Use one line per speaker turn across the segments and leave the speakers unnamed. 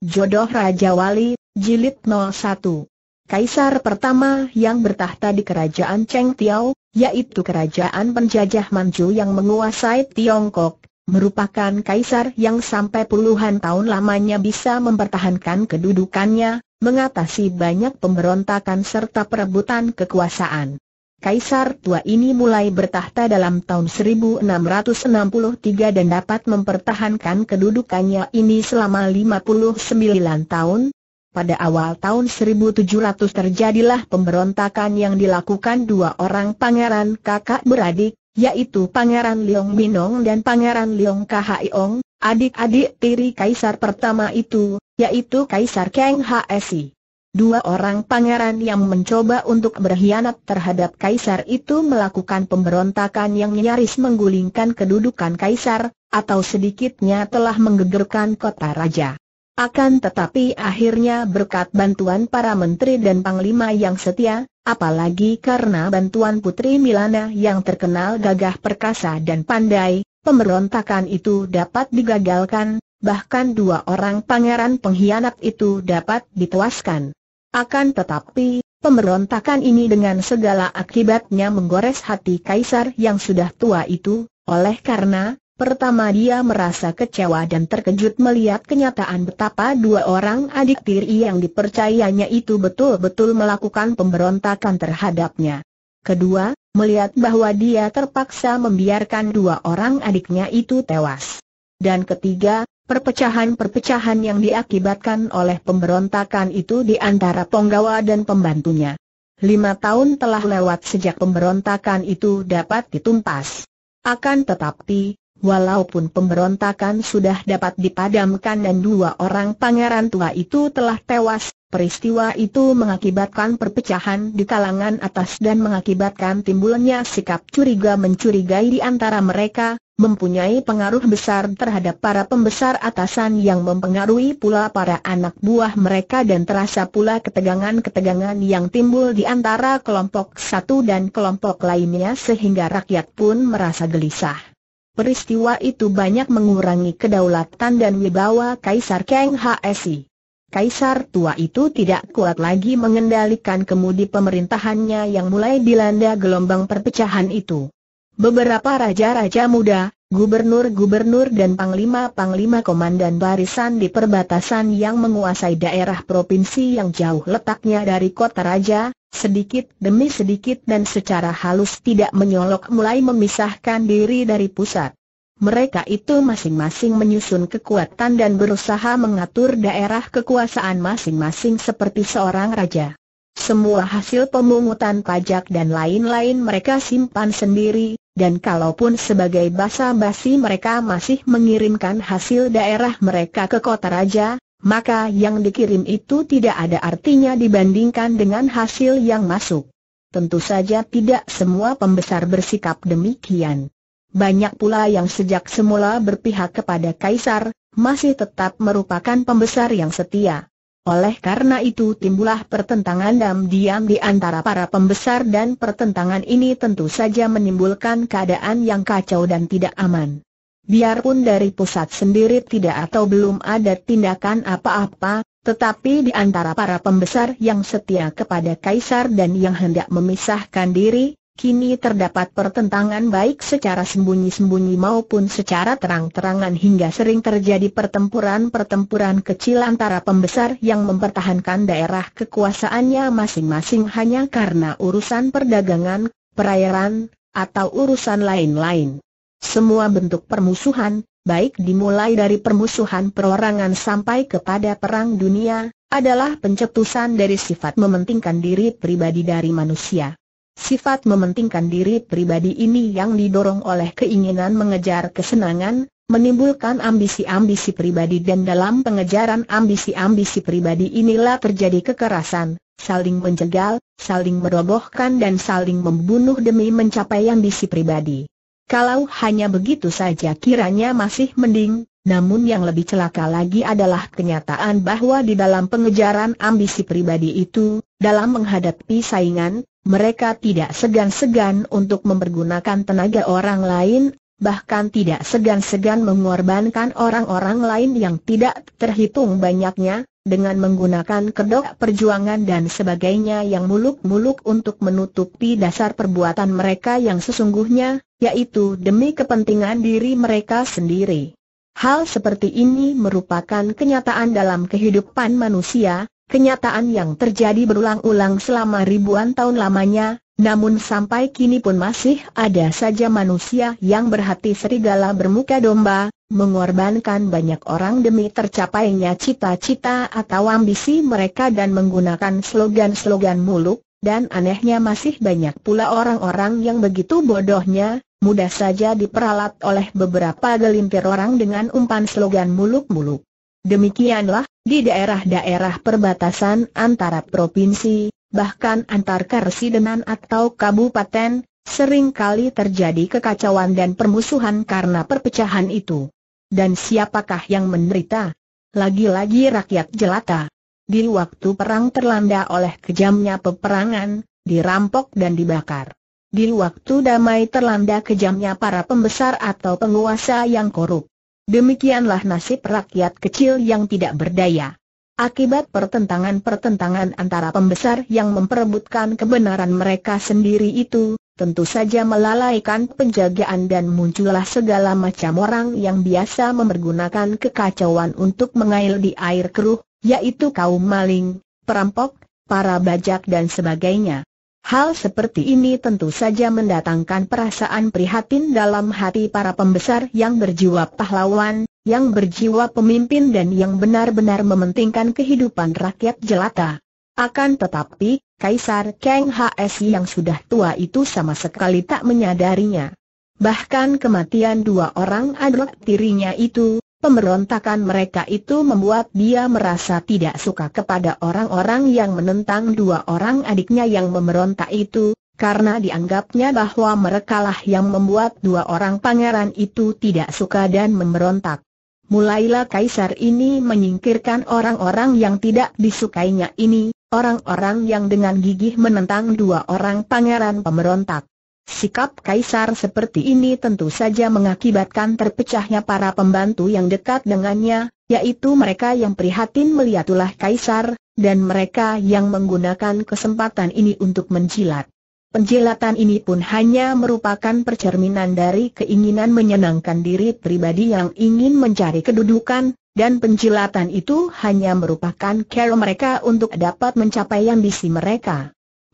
Jodoh Raja Wali, Jilid 01 Kaisar pertama yang bertahta di kerajaan Cheng Tiao, yaitu kerajaan penjajah Manju yang menguasai Tiongkok, merupakan kaisar yang sampai puluhan tahun lamanya bisa mempertahankan kedudukannya, mengatasi banyak pemberontakan serta perebutan kekuasaan. Kaisar tua ini mulai bertahta dalam tahun 1663 dan dapat mempertahankan kedudukannya ini selama 59 tahun. Pada awal tahun 1700 terjadilah pemberontakan yang dilakukan dua orang pangeran kakak beradik, yaitu Pangeran Liong Minong dan Pangeran Liong Kahaiong, adik-adik tiri kaisar pertama itu, yaitu Kaisar Kang Hsi. Dua orang pangeran yang mencoba untuk berkhianat terhadap kaisar itu melakukan pemberontakan yang nyaris menggulingkan kedudukan kaisar, atau sedikitnya telah menggegerkan kota raja. Akan tetapi akhirnya berkat bantuan para menteri dan panglima yang setia, apalagi karena bantuan Putri Milana yang terkenal gagah perkasa dan pandai, pemberontakan itu dapat digagalkan, bahkan dua orang pangeran pengkhianat itu dapat dituaskan. Akan tetapi, pemberontakan ini dengan segala akibatnya menggores hati kaisar yang sudah tua itu, oleh karena, pertama dia merasa kecewa dan terkejut melihat kenyataan betapa dua orang adik tiri yang dipercayanya itu betul-betul melakukan pemberontakan terhadapnya. Kedua, melihat bahwa dia terpaksa membiarkan dua orang adiknya itu tewas. Dan ketiga, Perpecahan-perpecahan yang diakibatkan oleh pemberontakan itu di antara penggawa dan pembantunya. Lima tahun telah lewat sejak pemberontakan itu dapat ditumpas. Akan tetapi, walaupun pemberontakan sudah dapat dipadamkan dan dua orang pangeran tua itu telah tewas, peristiwa itu mengakibatkan perpecahan di kalangan atas dan mengakibatkan timbulnya sikap curiga mencurigai di antara mereka, mempunyai pengaruh besar terhadap para pembesar atasan yang mempengaruhi pula para anak buah mereka dan terasa pula ketegangan-ketegangan yang timbul di antara kelompok satu dan kelompok lainnya sehingga rakyat pun merasa gelisah. Peristiwa itu banyak mengurangi kedaulatan dan wibawa Kaisar Kang HSI. Kaisar tua itu tidak kuat lagi mengendalikan kemudi pemerintahannya yang mulai dilanda gelombang perpecahan itu. Beberapa raja-raja muda, gubernur-gubernur dan panglima-panglima komandan barisan di perbatasan yang menguasai daerah provinsi yang jauh letaknya dari kota raja, sedikit demi sedikit dan secara halus tidak menyolok mulai memisahkan diri dari pusat. Mereka itu masing-masing menyusun kekuatan dan berusaha mengatur daerah kekuasaan masing-masing seperti seorang raja. Semua hasil pemungutan pajak dan lain-lain mereka simpan sendiri, dan kalaupun sebagai basa-basi mereka masih mengirimkan hasil daerah mereka ke kota raja, maka yang dikirim itu tidak ada artinya dibandingkan dengan hasil yang masuk. Tentu saja tidak semua pembesar bersikap demikian. Banyak pula yang sejak semula berpihak kepada Kaisar, masih tetap merupakan pembesar yang setia. Oleh karena itu timbullah pertentangan diam-diam di antara para pembesar dan pertentangan ini tentu saja menimbulkan keadaan yang kacau dan tidak aman. Biarpun dari pusat sendiri tidak atau belum ada tindakan apa-apa, tetapi di antara para pembesar yang setia kepada Kaisar dan yang hendak memisahkan diri, Kini terdapat pertentangan baik secara sembunyi-sembunyi maupun secara terang-terangan hingga sering terjadi pertempuran-pertempuran kecil antara pembesar yang mempertahankan daerah kekuasaannya masing-masing hanya karena urusan perdagangan, perairan, atau urusan lain-lain. Semua bentuk permusuhan, baik dimulai dari permusuhan perorangan sampai kepada perang dunia, adalah pencetusan dari sifat mementingkan diri pribadi dari manusia. Sifat mementingkan diri pribadi ini yang didorong oleh keinginan mengejar kesenangan, menimbulkan ambisi-ambisi pribadi dan dalam pengejaran ambisi-ambisi pribadi inilah terjadi kekerasan, saling menjegal, saling merobohkan dan saling membunuh demi mencapai ambisi pribadi. Kalau hanya begitu saja kiranya masih mending, namun yang lebih celaka lagi adalah kenyataan bahwa di dalam pengejaran ambisi pribadi itu, dalam menghadapi saingan, mereka tidak segan-segan untuk mempergunakan tenaga orang lain, bahkan tidak segan-segan mengorbankan orang-orang lain yang tidak terhitung banyaknya, dengan menggunakan kedok perjuangan dan sebagainya yang muluk-muluk untuk menutupi dasar perbuatan mereka yang sesungguhnya, yaitu demi kepentingan diri mereka sendiri. Hal seperti ini merupakan kenyataan dalam kehidupan manusia, kenyataan yang terjadi berulang-ulang selama ribuan tahun lamanya, namun sampai kini pun masih ada saja manusia yang berhati serigala bermuka domba, mengorbankan banyak orang demi tercapainya cita-cita atau ambisi mereka dan menggunakan slogan-slogan muluk, dan anehnya masih banyak pula orang-orang yang begitu bodohnya, mudah saja diperalat oleh beberapa gelintir orang dengan umpan slogan muluk-muluk. Demikianlah, di daerah-daerah perbatasan antara provinsi, bahkan antar karsidenan atau kabupaten, sering kali terjadi kekacauan dan permusuhan karena perpecahan itu. Dan siapakah yang menderita? Lagi-lagi rakyat jelata. Di waktu perang terlanda oleh kejamnya peperangan, dirampok dan dibakar. Di waktu damai terlanda kejamnya para pembesar atau penguasa yang korup. Demikianlah nasib rakyat kecil yang tidak berdaya. Akibat pertentangan-pertentangan antara pembesar yang memperebutkan kebenaran mereka sendiri itu, tentu saja melalaikan penjagaan dan muncullah segala macam orang yang biasa memergunakan kekacauan untuk mengail di air keruh, yaitu kaum maling, perampok, para bajak dan sebagainya. Hal seperti ini tentu saja mendatangkan perasaan prihatin dalam hati para pembesar yang berjiwa pahlawan, yang berjiwa pemimpin dan yang benar-benar mementingkan kehidupan rakyat jelata. Akan tetapi, Kaisar Kang HSI yang sudah tua itu sama sekali tak menyadarinya. Bahkan kematian dua orang adik tirinya itu, Pemberontakan mereka itu membuat dia merasa tidak suka kepada orang-orang yang menentang dua orang adiknya yang memberontak itu, karena dianggapnya bahwa merekalah yang membuat dua orang pangeran itu tidak suka dan memberontak. Mulailah kaisar ini menyingkirkan orang-orang yang tidak disukainya ini, orang-orang yang dengan gigih menentang dua orang pangeran pemberontak. Sikap Kaisar seperti ini tentu saja mengakibatkan terpecahnya para pembantu yang dekat dengannya, yaitu mereka yang prihatin melihat ulah Kaisar, dan mereka yang menggunakan kesempatan ini untuk menjilat. Penjilatan ini pun hanya merupakan percerminan dari keinginan menyenangkan diri pribadi yang ingin mencari kedudukan, dan penjilatan itu hanya merupakan cara mereka untuk dapat mencapai ambisi mereka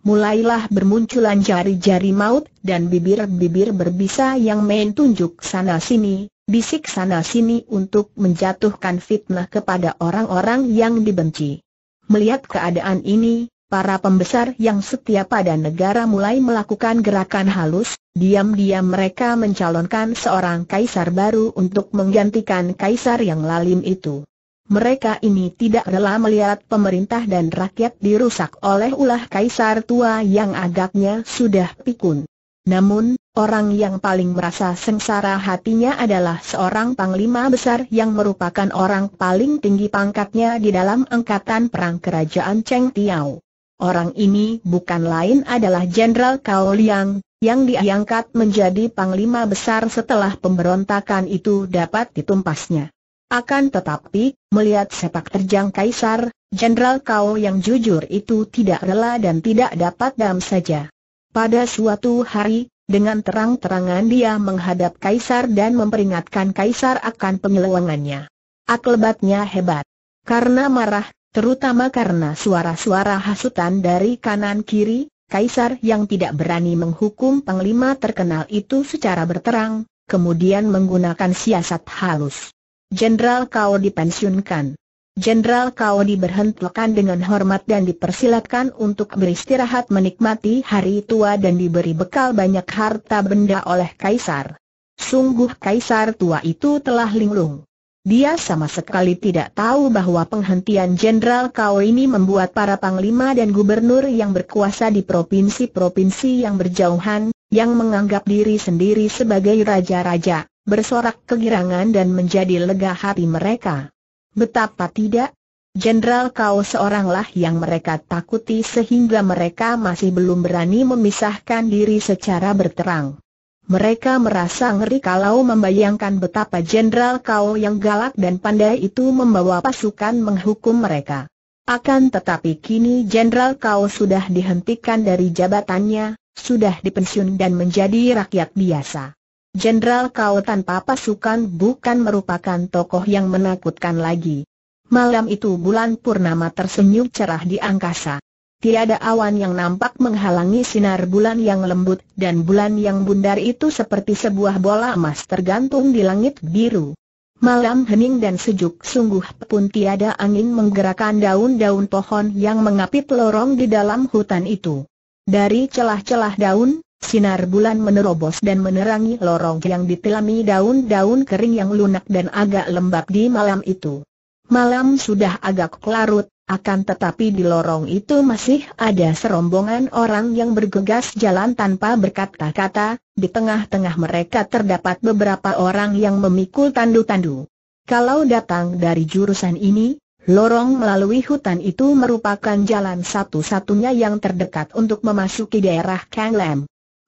mulailah bermunculan jari-jari maut dan bibir-bibir berbisa yang main tunjuk sana-sini, bisik sana-sini untuk menjatuhkan fitnah kepada orang-orang yang dibenci. Melihat keadaan ini, para pembesar yang setia pada negara mulai melakukan gerakan halus, diam-diam mereka mencalonkan seorang kaisar baru untuk menggantikan kaisar yang lalim itu. Mereka ini tidak rela melihat pemerintah dan rakyat dirusak oleh ulah kaisar tua yang agaknya sudah pikun. Namun, orang yang paling merasa sengsara hatinya adalah seorang panglima besar yang merupakan orang paling tinggi pangkatnya di dalam angkatan perang kerajaan Cheng Tiao. Orang ini bukan lain adalah Jenderal Kao Liang, yang diangkat menjadi panglima besar setelah pemberontakan itu dapat ditumpasnya. Akan tetapi, melihat sepak terjang Kaisar, Jenderal Kao yang jujur itu tidak rela dan tidak dapat dam saja. Pada suatu hari, dengan terang-terangan dia menghadap Kaisar dan memperingatkan Kaisar akan penyelewangannya. Aklebatnya hebat. Karena marah, terutama karena suara-suara hasutan dari kanan-kiri, Kaisar yang tidak berani menghukum Panglima terkenal itu secara berterang, kemudian menggunakan siasat halus. Jenderal Kau dipensiunkan. Jenderal Kau diberhentikan dengan hormat dan dipersilakan untuk beristirahat menikmati hari tua dan diberi bekal banyak harta benda oleh Kaisar. Sungguh Kaisar tua itu telah linglung. Dia sama sekali tidak tahu bahwa penghentian Jenderal Kau ini membuat para panglima dan gubernur yang berkuasa di provinsi-provinsi yang berjauhan, yang menganggap diri sendiri sebagai raja-raja, bersorak kegirangan dan menjadi lega hati mereka. Betapa tidak, Jenderal kau seoranglah yang mereka takuti sehingga mereka masih belum berani memisahkan diri secara berterang. Mereka merasa ngeri kalau membayangkan betapa jenderal kau yang galak dan pandai itu membawa pasukan menghukum mereka. Akan tetapi kini jenderal kau sudah dihentikan dari jabatannya, sudah dipensiun dan menjadi rakyat biasa. Jenderal kau tanpa pasukan bukan merupakan tokoh yang menakutkan lagi. Malam itu bulan purnama tersenyum cerah di angkasa. Tiada awan yang nampak menghalangi sinar bulan yang lembut dan bulan yang bundar itu seperti sebuah bola emas tergantung di langit biru. Malam hening dan sejuk sungguh pun tiada angin menggerakkan daun-daun pohon yang mengapit lorong di dalam hutan itu. Dari celah-celah daun, Sinar bulan menerobos dan menerangi lorong yang ditelami daun-daun kering yang lunak dan agak lembab di malam itu. Malam sudah agak kelarut, akan tetapi di lorong itu masih ada serombongan orang yang bergegas jalan tanpa berkata-kata, di tengah-tengah mereka terdapat beberapa orang yang memikul tandu-tandu. Kalau datang dari jurusan ini, Lorong melalui hutan itu merupakan jalan satu-satunya yang terdekat untuk memasuki daerah Kanglem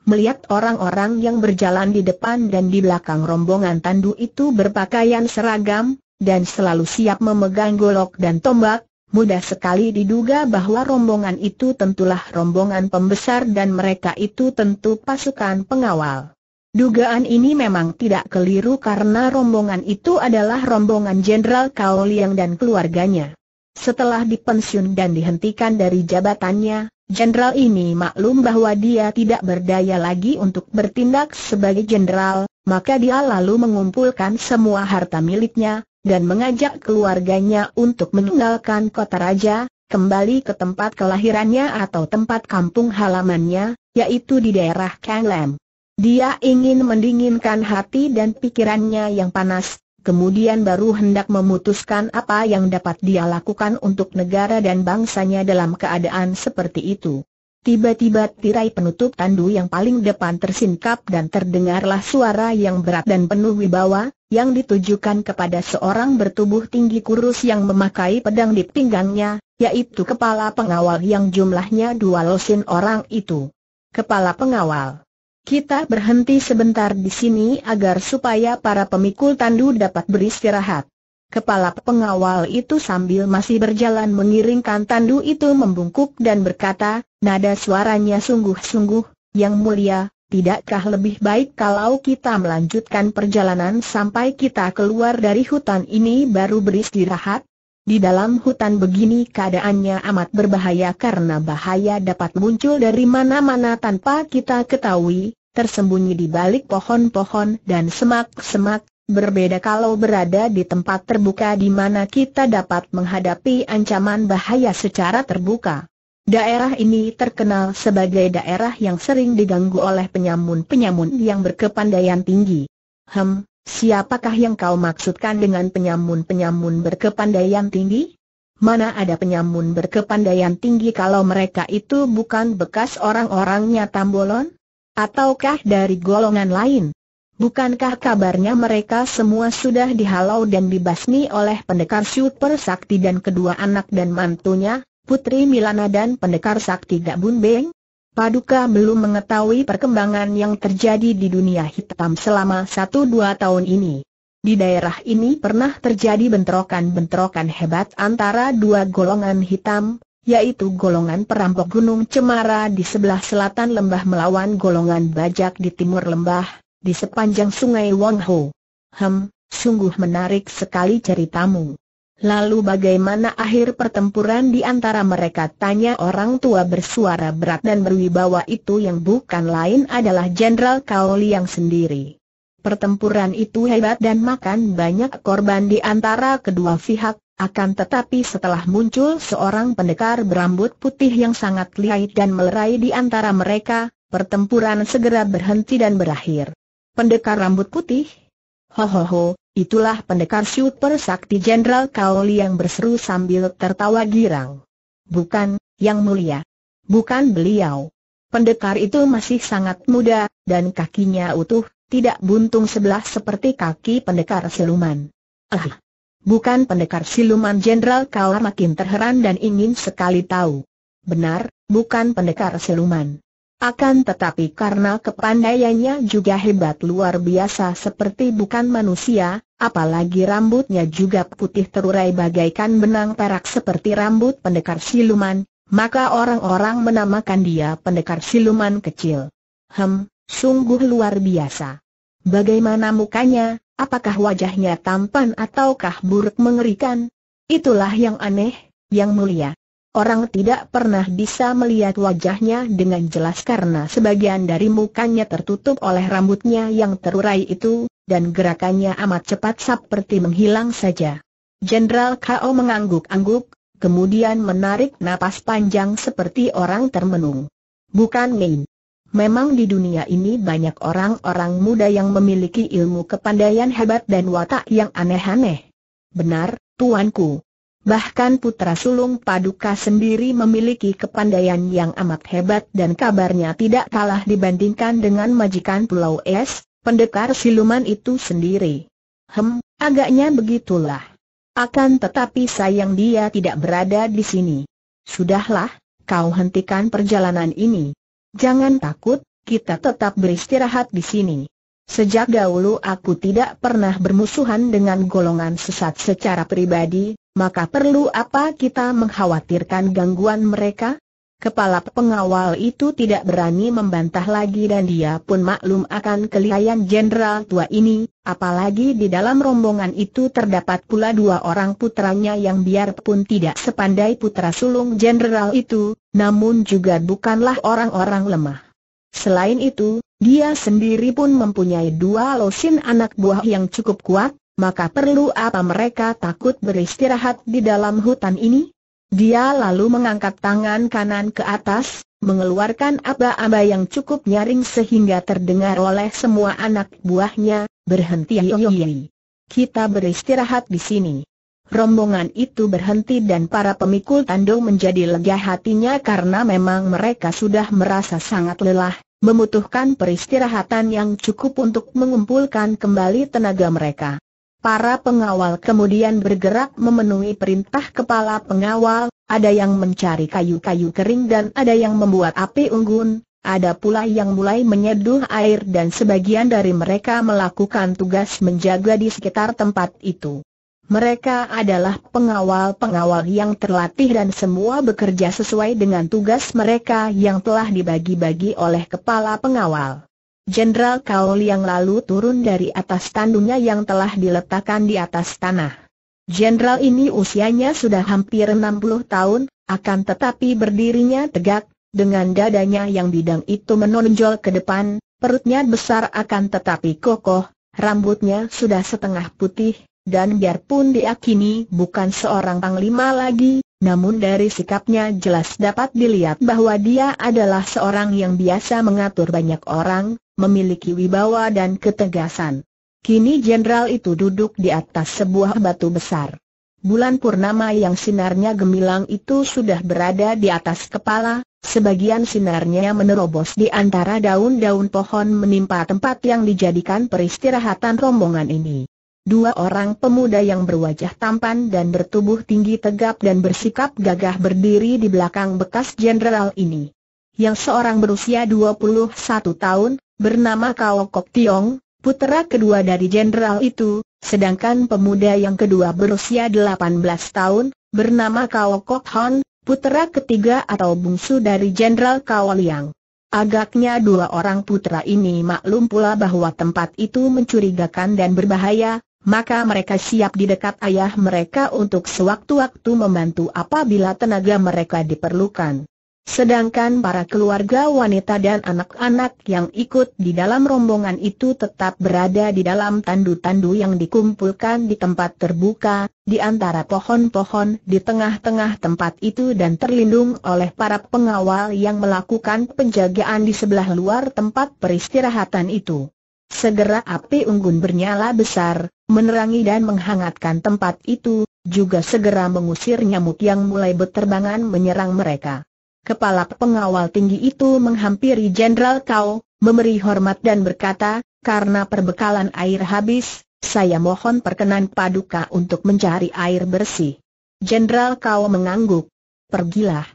melihat orang-orang yang berjalan di depan dan di belakang rombongan tandu itu berpakaian seragam, dan selalu siap memegang golok dan tombak, mudah sekali diduga bahwa rombongan itu tentulah rombongan pembesar dan mereka itu tentu pasukan pengawal. Dugaan ini memang tidak keliru karena rombongan itu adalah rombongan Jenderal Kaoliang Liang dan keluarganya. Setelah dipensiun dan dihentikan dari jabatannya, Jenderal ini maklum bahwa dia tidak berdaya lagi untuk bertindak sebagai jenderal, maka dia lalu mengumpulkan semua harta miliknya, dan mengajak keluarganya untuk meninggalkan kota raja, kembali ke tempat kelahirannya atau tempat kampung halamannya, yaitu di daerah Kanglem. Dia ingin mendinginkan hati dan pikirannya yang panas, kemudian baru hendak memutuskan apa yang dapat dia lakukan untuk negara dan bangsanya dalam keadaan seperti itu. Tiba-tiba tirai penutup tandu yang paling depan tersingkap dan terdengarlah suara yang berat dan penuh wibawa, yang ditujukan kepada seorang bertubuh tinggi kurus yang memakai pedang di pinggangnya, yaitu kepala pengawal yang jumlahnya dua losin orang itu. Kepala pengawal kita berhenti sebentar di sini agar supaya para pemikul tandu dapat beristirahat. Kepala pengawal itu sambil masih berjalan mengiringkan tandu itu membungkuk dan berkata, nada suaranya sungguh-sungguh, yang mulia, tidakkah lebih baik kalau kita melanjutkan perjalanan sampai kita keluar dari hutan ini baru beristirahat? Di dalam hutan begini keadaannya amat berbahaya karena bahaya dapat muncul dari mana-mana tanpa kita ketahui, tersembunyi di balik pohon-pohon dan semak-semak, berbeda kalau berada di tempat terbuka di mana kita dapat menghadapi ancaman bahaya secara terbuka. Daerah ini terkenal sebagai daerah yang sering diganggu oleh penyamun-penyamun yang berkepandaian tinggi. Hem, siapakah yang kau maksudkan dengan penyamun-penyamun berkepandaian tinggi? Mana ada penyamun berkepandaian tinggi kalau mereka itu bukan bekas orang-orangnya Tambolon? Ataukah dari golongan lain? Bukankah kabarnya mereka semua sudah dihalau dan dibasmi oleh pendekar super sakti dan kedua anak dan mantunya, Putri Milana dan pendekar sakti Gabun Beng? Paduka belum mengetahui perkembangan yang terjadi di dunia hitam selama satu dua tahun ini. Di daerah ini pernah terjadi bentrokan-bentrokan hebat antara dua golongan hitam, yaitu golongan perampok Gunung Cemara di sebelah selatan lembah melawan golongan bajak di timur lembah, di sepanjang sungai Wangho. Hem, sungguh menarik sekali ceritamu. Lalu bagaimana akhir pertempuran di antara mereka? Tanya orang tua bersuara berat dan berwibawa itu yang bukan lain adalah Jenderal yang sendiri. Pertempuran itu hebat dan makan banyak korban di antara kedua pihak, akan tetapi setelah muncul seorang pendekar berambut putih yang sangat lihai dan melerai di antara mereka, pertempuran segera berhenti dan berakhir. Pendekar rambut putih? Ho ho ho, itulah pendekar super sakti Jenderal Kaoli yang berseru sambil tertawa girang. Bukan, yang mulia. Bukan beliau. Pendekar itu masih sangat muda, dan kakinya utuh, tidak buntung sebelah seperti kaki pendekar siluman. Ah! Bukan pendekar siluman Jenderal kau makin terheran dan ingin sekali tahu. Benar, bukan pendekar siluman. Akan tetapi karena kepandaiannya juga hebat luar biasa seperti bukan manusia, apalagi rambutnya juga putih terurai bagaikan benang perak seperti rambut pendekar siluman, maka orang-orang menamakan dia pendekar siluman kecil. Hem, Sungguh luar biasa. Bagaimana mukanya, apakah wajahnya tampan ataukah buruk mengerikan? Itulah yang aneh, yang mulia. Orang tidak pernah bisa melihat wajahnya dengan jelas karena sebagian dari mukanya tertutup oleh rambutnya yang terurai itu, dan gerakannya amat cepat seperti menghilang saja. Jenderal Kao mengangguk-angguk, kemudian menarik napas panjang seperti orang termenung. Bukan main. Memang di dunia ini banyak orang-orang muda yang memiliki ilmu kepandaian hebat dan watak yang aneh-aneh. Benar, tuanku. Bahkan putra sulung Paduka sendiri memiliki kepandaian yang amat hebat dan kabarnya tidak kalah dibandingkan dengan majikan Pulau Es, pendekar siluman itu sendiri. Hem, agaknya begitulah. Akan tetapi sayang dia tidak berada di sini. Sudahlah, kau hentikan perjalanan ini. Jangan takut, kita tetap beristirahat di sini. Sejak dahulu aku tidak pernah bermusuhan dengan golongan sesat secara pribadi, maka perlu apa kita mengkhawatirkan gangguan mereka? Kepala pengawal itu tidak berani membantah lagi dan dia pun maklum akan kelihayan jenderal tua ini, apalagi di dalam rombongan itu terdapat pula dua orang putranya yang biarpun tidak sepandai putra sulung jenderal itu, namun juga bukanlah orang-orang lemah. Selain itu, dia sendiri pun mempunyai dua losin anak buah yang cukup kuat, maka perlu apa mereka takut beristirahat di dalam hutan ini? Dia lalu mengangkat tangan kanan ke atas, mengeluarkan aba-aba yang cukup nyaring sehingga terdengar oleh semua anak buahnya, berhenti yoyoyoy. Kita beristirahat di sini. Rombongan itu berhenti dan para pemikul tando menjadi lega hatinya karena memang mereka sudah merasa sangat lelah, membutuhkan peristirahatan yang cukup untuk mengumpulkan kembali tenaga mereka. Para pengawal kemudian bergerak memenuhi perintah kepala pengawal, ada yang mencari kayu-kayu kering dan ada yang membuat api unggun, ada pula yang mulai menyeduh air dan sebagian dari mereka melakukan tugas menjaga di sekitar tempat itu. Mereka adalah pengawal-pengawal yang terlatih dan semua bekerja sesuai dengan tugas mereka yang telah dibagi-bagi oleh kepala pengawal. Jenderal Kaul yang lalu turun dari atas tandunya yang telah diletakkan di atas tanah. Jenderal ini usianya sudah hampir 60 tahun, akan tetapi berdirinya tegak, dengan dadanya yang bidang itu menonjol ke depan, perutnya besar akan tetapi kokoh, rambutnya sudah setengah putih, dan biarpun diakini bukan seorang panglima lagi, namun dari sikapnya jelas dapat dilihat bahwa dia adalah seorang yang biasa mengatur banyak orang, memiliki wibawa dan ketegasan. Kini jenderal itu duduk di atas sebuah batu besar. Bulan purnama yang sinarnya gemilang itu sudah berada di atas kepala, sebagian sinarnya menerobos di antara daun-daun pohon menimpa tempat yang dijadikan peristirahatan rombongan ini. Dua orang pemuda yang berwajah tampan dan bertubuh tinggi tegap dan bersikap gagah berdiri di belakang bekas jenderal ini. Yang seorang berusia 21 tahun, bernama Kao Kok Tiong, putera kedua dari jenderal itu, sedangkan pemuda yang kedua berusia 18 tahun, bernama Kao Kok Hon, putera ketiga atau bungsu dari jenderal Kao Liang. Agaknya dua orang putra ini maklum pula bahwa tempat itu mencurigakan dan berbahaya, maka mereka siap di dekat ayah mereka untuk sewaktu-waktu membantu apabila tenaga mereka diperlukan. Sedangkan para keluarga wanita dan anak-anak yang ikut di dalam rombongan itu tetap berada di dalam tandu-tandu yang dikumpulkan di tempat terbuka, di antara pohon-pohon di tengah-tengah tempat itu dan terlindung oleh para pengawal yang melakukan penjagaan di sebelah luar tempat peristirahatan itu. Segera api unggun bernyala besar, menerangi dan menghangatkan tempat itu, juga segera mengusir nyamuk yang mulai berterbangan menyerang mereka. Kepala pengawal tinggi itu menghampiri Jenderal Kau, memberi hormat dan berkata, karena perbekalan air habis, saya mohon perkenan paduka untuk mencari air bersih. Jenderal Kau mengangguk. Pergilah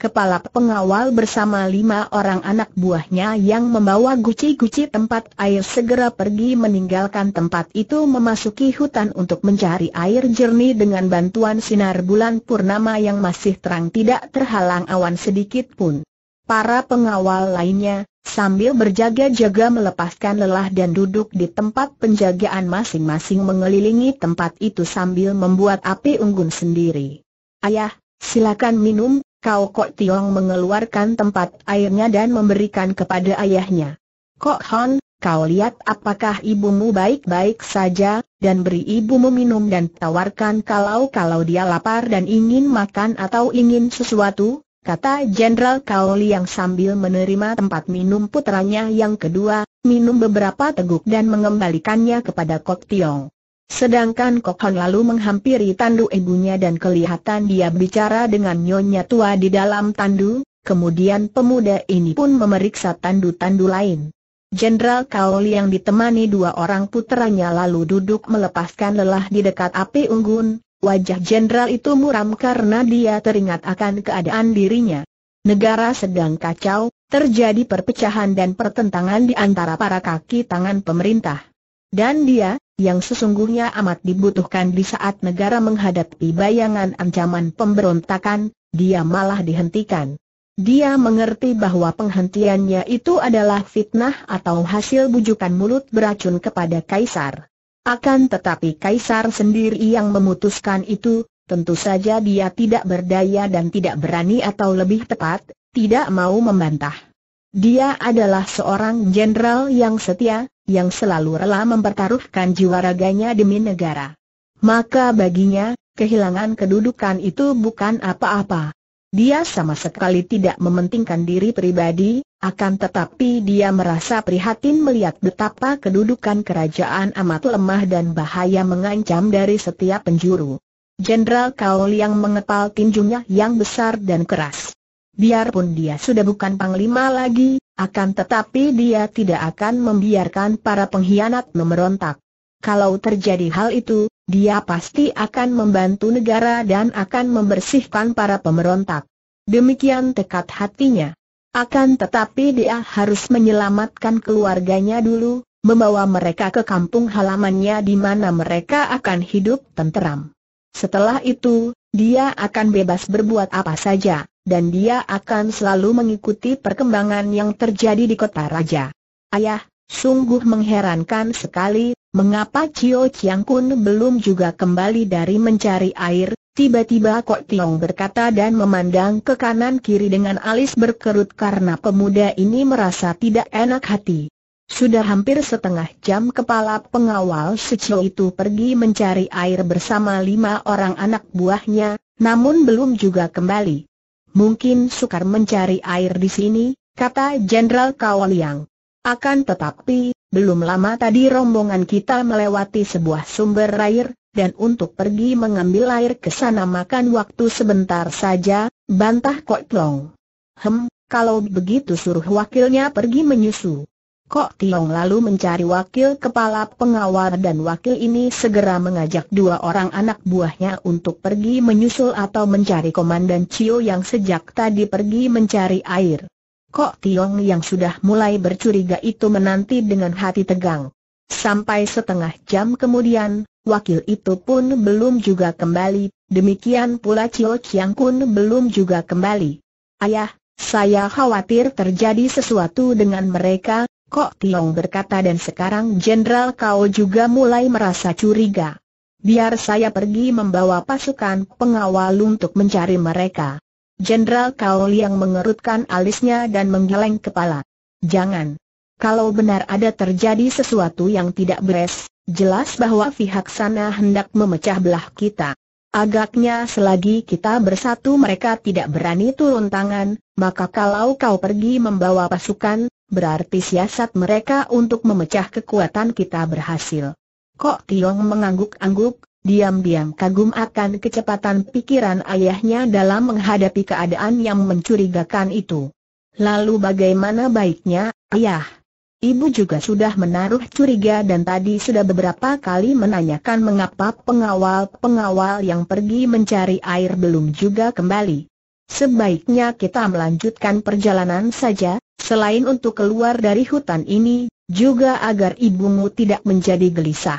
kepala pengawal bersama lima orang anak buahnya yang membawa guci-guci tempat air segera pergi meninggalkan tempat itu memasuki hutan untuk mencari air jernih dengan bantuan sinar bulan purnama yang masih terang tidak terhalang awan sedikit pun. Para pengawal lainnya, sambil berjaga-jaga melepaskan lelah dan duduk di tempat penjagaan masing-masing mengelilingi tempat itu sambil membuat api unggun sendiri. Ayah, silakan minum, Kau Kok Tiong mengeluarkan tempat airnya dan memberikan kepada ayahnya. Kok Hon, kau lihat apakah ibumu baik-baik saja, dan beri ibumu minum dan tawarkan kalau-kalau dia lapar dan ingin makan atau ingin sesuatu, kata Jenderal Kaoli yang sambil menerima tempat minum putranya yang kedua, minum beberapa teguk dan mengembalikannya kepada Kok Tiong. Sedangkan Kokon lalu menghampiri tandu ibunya dan kelihatan dia bicara dengan nyonya tua di dalam tandu, kemudian pemuda ini pun memeriksa tandu-tandu lain. Jenderal Kaol yang ditemani dua orang puteranya lalu duduk melepaskan lelah di dekat api unggun, wajah jenderal itu muram karena dia teringat akan keadaan dirinya. Negara sedang kacau, terjadi perpecahan dan pertentangan di antara para kaki tangan pemerintah. Dan dia, yang sesungguhnya amat dibutuhkan di saat negara menghadapi bayangan ancaman pemberontakan, dia malah dihentikan. Dia mengerti bahwa penghentiannya itu adalah fitnah atau hasil bujukan mulut beracun kepada Kaisar. Akan tetapi Kaisar sendiri yang memutuskan itu, tentu saja dia tidak berdaya dan tidak berani atau lebih tepat, tidak mau membantah. Dia adalah seorang jenderal yang setia, yang selalu rela mempertaruhkan jiwa raganya demi negara. Maka baginya, kehilangan kedudukan itu bukan apa-apa. Dia sama sekali tidak mementingkan diri pribadi, akan tetapi dia merasa prihatin melihat betapa kedudukan kerajaan amat lemah dan bahaya mengancam dari setiap penjuru. Jenderal Kaul yang mengepal tinjunya yang besar dan keras Biarpun dia sudah bukan panglima lagi, akan tetapi dia tidak akan membiarkan para pengkhianat memberontak. Kalau terjadi hal itu, dia pasti akan membantu negara dan akan membersihkan para pemberontak. Demikian tekad hatinya. Akan tetapi dia harus menyelamatkan keluarganya dulu, membawa mereka ke kampung halamannya di mana mereka akan hidup tenteram. Setelah itu, dia akan bebas berbuat apa saja dan dia akan selalu mengikuti perkembangan yang terjadi di kota raja. Ayah, sungguh mengherankan sekali, mengapa Cio Chiang Kun belum juga kembali dari mencari air, tiba-tiba Kok Tiong berkata dan memandang ke kanan kiri dengan alis berkerut karena pemuda ini merasa tidak enak hati. Sudah hampir setengah jam kepala pengawal Secio itu pergi mencari air bersama lima orang anak buahnya, namun belum juga kembali. Mungkin sukar mencari air di sini, kata Jenderal Liang. Akan tetapi, belum lama tadi rombongan kita melewati sebuah sumber air, dan untuk pergi mengambil air ke sana makan waktu sebentar saja, bantah Koi Plong. Hem, kalau begitu suruh wakilnya pergi menyusu. Kok Tiong lalu mencari wakil kepala pengawal dan wakil ini segera mengajak dua orang anak buahnya untuk pergi menyusul atau mencari Komandan Cio yang sejak tadi pergi mencari air. Kok Tiong yang sudah mulai bercuriga itu menanti dengan hati tegang. Sampai setengah jam kemudian, wakil itu pun belum juga kembali, demikian pula Cio Chiang Kun belum juga kembali. Ayah, saya khawatir terjadi sesuatu dengan mereka, Kok Tiong berkata dan sekarang Jenderal Kau juga mulai merasa curiga. Biar saya pergi membawa pasukan pengawal untuk mencari mereka. Jenderal Kau yang mengerutkan alisnya dan menggeleng kepala. Jangan. Kalau benar ada terjadi sesuatu yang tidak beres, jelas bahwa pihak sana hendak memecah belah kita. Agaknya selagi kita bersatu mereka tidak berani turun tangan, maka kalau kau pergi membawa pasukan, berarti siasat mereka untuk memecah kekuatan kita berhasil. Kok Tiong mengangguk-angguk, diam-diam kagum akan kecepatan pikiran ayahnya dalam menghadapi keadaan yang mencurigakan itu. Lalu bagaimana baiknya, ayah? Ibu juga sudah menaruh curiga dan tadi sudah beberapa kali menanyakan mengapa pengawal-pengawal yang pergi mencari air belum juga kembali. Sebaiknya kita melanjutkan perjalanan saja, selain untuk keluar dari hutan ini, juga agar ibumu tidak menjadi gelisah.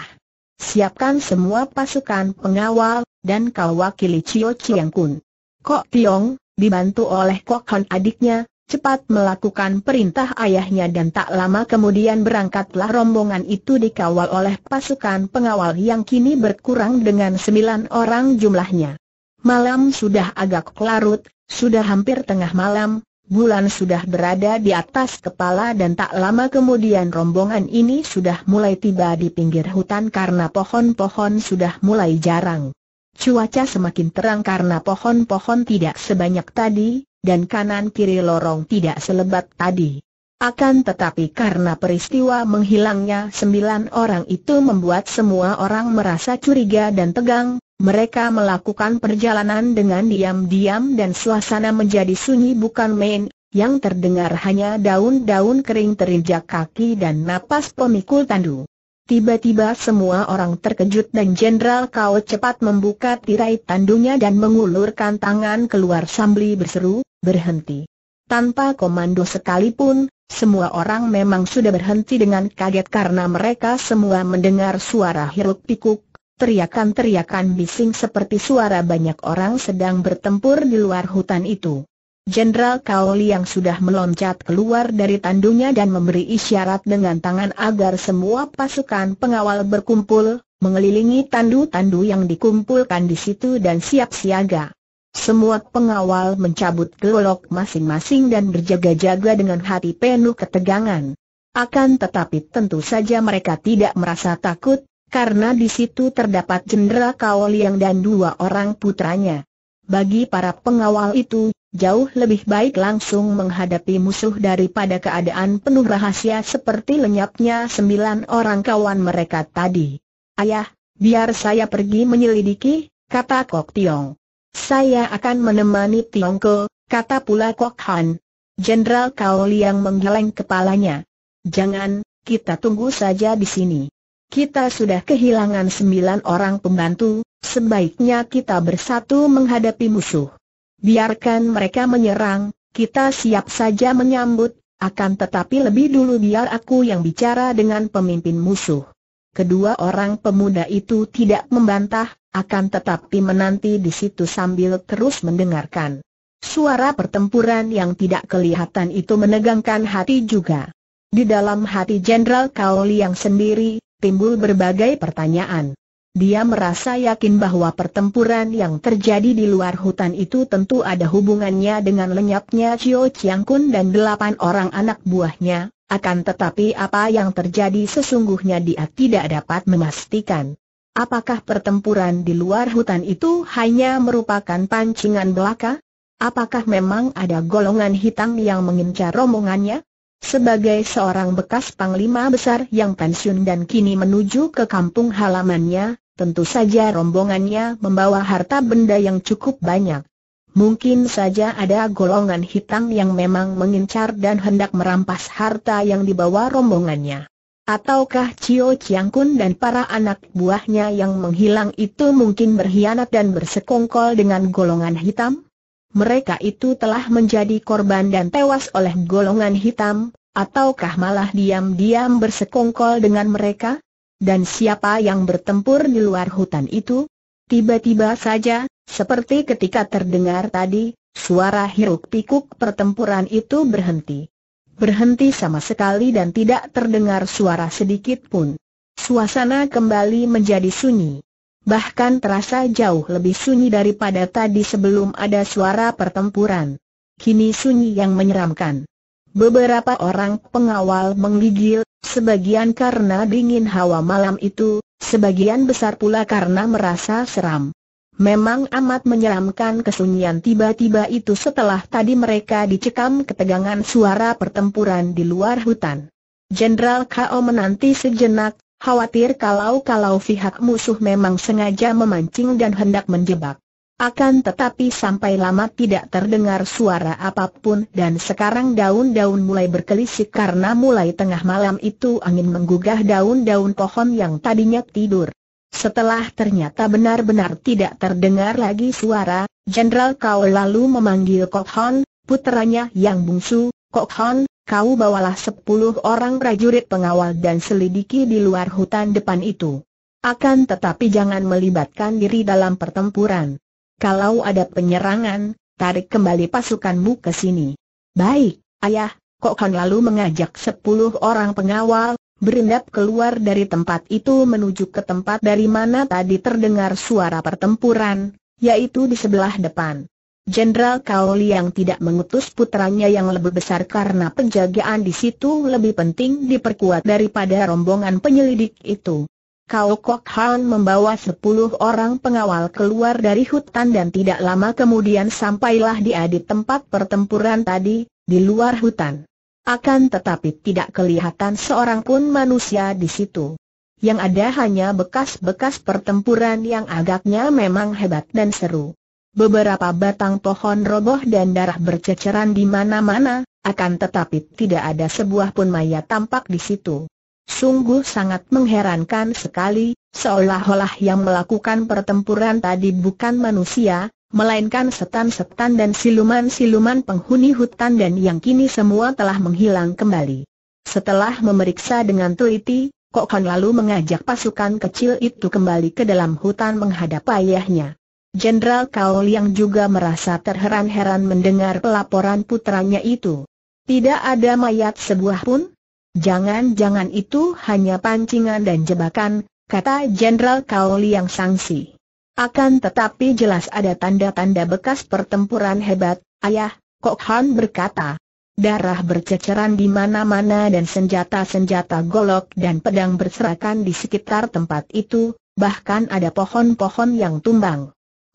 Siapkan semua pasukan pengawal, dan kau wakili Cio Chiang Kun. Kok Tiong, dibantu oleh Kok Han adiknya, cepat melakukan perintah ayahnya dan tak lama kemudian berangkatlah rombongan itu dikawal oleh pasukan pengawal yang kini berkurang dengan sembilan orang jumlahnya. Malam sudah agak kelarut, sudah hampir tengah malam, bulan sudah berada di atas kepala dan tak lama kemudian rombongan ini sudah mulai tiba di pinggir hutan karena pohon-pohon sudah mulai jarang. Cuaca semakin terang karena pohon-pohon tidak sebanyak tadi, dan kanan-kiri lorong tidak selebat tadi. Akan tetapi karena peristiwa menghilangnya sembilan orang itu membuat semua orang merasa curiga dan tegang, mereka melakukan perjalanan dengan diam-diam dan suasana menjadi sunyi bukan main, yang terdengar hanya daun-daun kering terinjak kaki dan napas pemikul tandu. Tiba-tiba semua orang terkejut dan Jenderal Kau cepat membuka tirai tandunya dan mengulurkan tangan keluar sambil berseru, berhenti. Tanpa komando sekalipun, semua orang memang sudah berhenti dengan kaget karena mereka semua mendengar suara hiruk pikuk, teriakan-teriakan bising seperti suara banyak orang sedang bertempur di luar hutan itu. Jenderal Kaoli yang sudah meloncat keluar dari tandunya dan memberi isyarat dengan tangan agar semua pasukan pengawal berkumpul, mengelilingi tandu-tandu yang dikumpulkan di situ dan siap siaga. Semua pengawal mencabut gelolok masing-masing dan berjaga-jaga dengan hati penuh ketegangan. Akan tetapi tentu saja mereka tidak merasa takut, karena di situ terdapat jendera Kao yang dan dua orang putranya. Bagi para pengawal itu, jauh lebih baik langsung menghadapi musuh daripada keadaan penuh rahasia seperti lenyapnya sembilan orang kawan mereka tadi. Ayah, biar saya pergi menyelidiki, kata Kok Tiong. Saya akan menemani Tiongko, kata pula Kok Han. Jenderal Kaoli yang menggeleng kepalanya. Jangan, kita tunggu saja di sini. Kita sudah kehilangan sembilan orang pembantu, sebaiknya kita bersatu menghadapi musuh. Biarkan mereka menyerang, kita siap saja menyambut, akan tetapi lebih dulu biar aku yang bicara dengan pemimpin musuh. Kedua orang pemuda itu tidak membantah, akan tetapi menanti di situ sambil terus mendengarkan. Suara pertempuran yang tidak kelihatan itu menegangkan hati juga. Di dalam hati Jenderal Kaoli yang sendiri, timbul berbagai pertanyaan. Dia merasa yakin bahwa pertempuran yang terjadi di luar hutan itu tentu ada hubungannya dengan lenyapnya Chio Chiang Kun dan delapan orang anak buahnya, akan tetapi apa yang terjadi sesungguhnya dia tidak dapat memastikan. Apakah pertempuran di luar hutan itu hanya merupakan pancingan belaka? Apakah memang ada golongan hitam yang mengincar rombongannya? Sebagai seorang bekas panglima besar yang pensiun dan kini menuju ke kampung halamannya, tentu saja rombongannya membawa harta benda yang cukup banyak. Mungkin saja ada golongan hitam yang memang mengincar dan hendak merampas harta yang dibawa rombongannya. Ataukah Cio Chiang Kun dan para anak buahnya yang menghilang itu mungkin berkhianat dan bersekongkol dengan golongan hitam? Mereka itu telah menjadi korban dan tewas oleh golongan hitam, ataukah malah diam-diam bersekongkol dengan mereka? Dan siapa yang bertempur di luar hutan itu? Tiba-tiba saja, seperti ketika terdengar tadi, suara hiruk pikuk pertempuran itu berhenti berhenti sama sekali dan tidak terdengar suara sedikit pun. Suasana kembali menjadi sunyi. Bahkan terasa jauh lebih sunyi daripada tadi sebelum ada suara pertempuran. Kini sunyi yang menyeramkan. Beberapa orang pengawal menggigil, sebagian karena dingin hawa malam itu, sebagian besar pula karena merasa seram. Memang amat menyeramkan kesunyian tiba-tiba itu setelah tadi mereka dicekam ketegangan suara pertempuran di luar hutan. Jenderal K.O. menanti sejenak, khawatir kalau-kalau pihak musuh memang sengaja memancing dan hendak menjebak. Akan tetapi sampai lama tidak terdengar suara apapun dan sekarang daun-daun mulai berkelisik karena mulai tengah malam itu angin menggugah daun-daun pohon yang tadinya tidur. Setelah ternyata benar-benar tidak terdengar lagi suara, Jenderal Kau lalu memanggil Kok Hon, puteranya yang bungsu, Kok Hon, kau bawalah sepuluh orang prajurit pengawal dan selidiki di luar hutan depan itu. Akan tetapi jangan melibatkan diri dalam pertempuran. Kalau ada penyerangan, tarik kembali pasukanmu ke sini. Baik, ayah, Kok Hon lalu mengajak sepuluh orang pengawal, berendap keluar dari tempat itu menuju ke tempat dari mana tadi terdengar suara pertempuran, yaitu di sebelah depan. Jenderal Kaoli yang tidak mengutus putranya yang lebih besar karena penjagaan di situ lebih penting diperkuat daripada rombongan penyelidik itu. Kau Kok Han membawa sepuluh orang pengawal keluar dari hutan dan tidak lama kemudian sampailah di di tempat pertempuran tadi, di luar hutan. Akan tetapi tidak kelihatan seorang pun manusia di situ. Yang ada hanya bekas-bekas pertempuran yang agaknya memang hebat dan seru. Beberapa batang pohon roboh dan darah berceceran di mana-mana, akan tetapi tidak ada sebuah pun mayat tampak di situ. Sungguh sangat mengherankan sekali, seolah-olah yang melakukan pertempuran tadi bukan manusia, melainkan setan-setan dan siluman-siluman penghuni hutan dan yang kini semua telah menghilang kembali. Setelah memeriksa dengan teliti, Kok Hon lalu mengajak pasukan kecil itu kembali ke dalam hutan menghadap ayahnya. Jenderal Kaol yang juga merasa terheran-heran mendengar pelaporan putranya itu. Tidak ada mayat sebuah pun? Jangan-jangan itu hanya pancingan dan jebakan, kata Jenderal Kaol yang sangsi. Akan tetapi jelas ada tanda-tanda bekas pertempuran hebat, ayah, Kok Han berkata. Darah berceceran di mana-mana dan senjata-senjata golok dan pedang berserakan di sekitar tempat itu, bahkan ada pohon-pohon yang tumbang.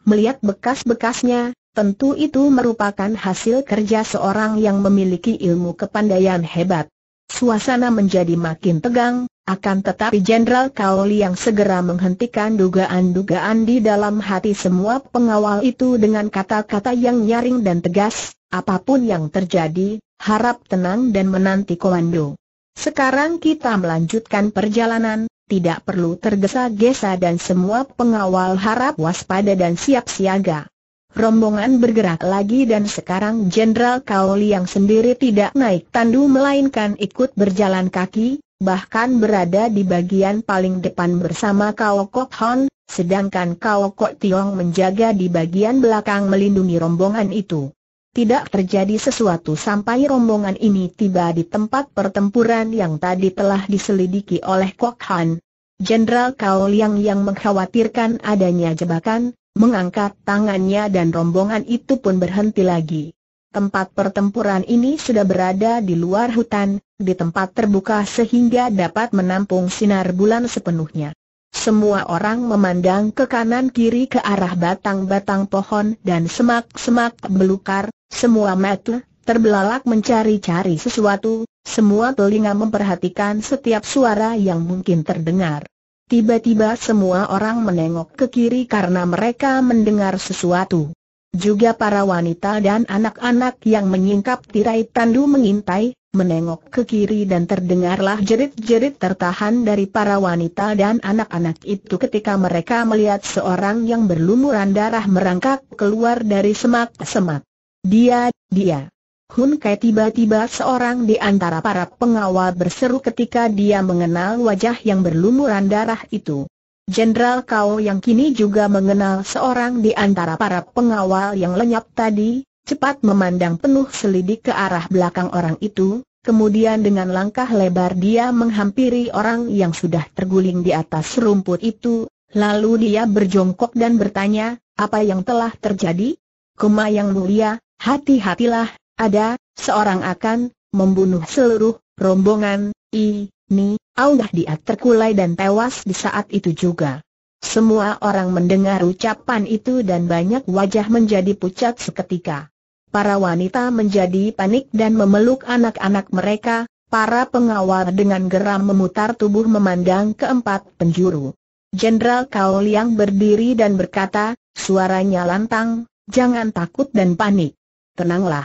Melihat bekas-bekasnya, tentu itu merupakan hasil kerja seorang yang memiliki ilmu kepandaian hebat. Suasana menjadi makin tegang, akan tetapi Jenderal Kaoli yang segera menghentikan dugaan-dugaan di dalam hati semua pengawal itu dengan kata-kata yang nyaring dan tegas, apapun yang terjadi, harap tenang dan menanti komando. Sekarang kita melanjutkan perjalanan, tidak perlu tergesa-gesa dan semua pengawal harap waspada dan siap siaga. Rombongan bergerak lagi dan sekarang Jenderal Kaoli yang sendiri tidak naik tandu melainkan ikut berjalan kaki, bahkan berada di bagian paling depan bersama Kao Kok Hon, sedangkan Kao Kok Tiong menjaga di bagian belakang melindungi rombongan itu. Tidak terjadi sesuatu sampai rombongan ini tiba di tempat pertempuran yang tadi telah diselidiki oleh Kok Han. Jenderal Kao Liang yang mengkhawatirkan adanya jebakan, mengangkat tangannya dan rombongan itu pun berhenti lagi. Tempat pertempuran ini sudah berada di luar hutan, di tempat terbuka sehingga dapat menampung sinar bulan sepenuhnya. Semua orang memandang ke kanan kiri ke arah batang-batang pohon dan semak-semak belukar, semua mata terbelalak mencari-cari sesuatu, semua telinga memperhatikan setiap suara yang mungkin terdengar. Tiba-tiba semua orang menengok ke kiri karena mereka mendengar sesuatu juga para wanita dan anak-anak yang menyingkap tirai tandu mengintai, menengok ke kiri dan terdengarlah jerit-jerit tertahan dari para wanita dan anak-anak itu ketika mereka melihat seorang yang berlumuran darah merangkak keluar dari semak-semak. Dia, dia. Hun Kai tiba-tiba seorang di antara para pengawal berseru ketika dia mengenal wajah yang berlumuran darah itu. Jenderal Kau yang kini juga mengenal seorang di antara para pengawal yang lenyap tadi, cepat memandang penuh selidik ke arah belakang orang itu, kemudian dengan langkah lebar dia menghampiri orang yang sudah terguling di atas rumput itu, lalu dia berjongkok dan bertanya, apa yang telah terjadi? Kuma yang mulia, hati-hatilah, ada, seorang akan, membunuh seluruh, rombongan, ini, Aulah dia terkulai dan tewas di saat itu juga. Semua orang mendengar ucapan itu dan banyak wajah menjadi pucat seketika. Para wanita menjadi panik dan memeluk anak-anak mereka, para pengawal dengan geram memutar tubuh memandang keempat penjuru. Jenderal Kao Liang berdiri dan berkata, suaranya lantang, jangan takut dan panik. Tenanglah.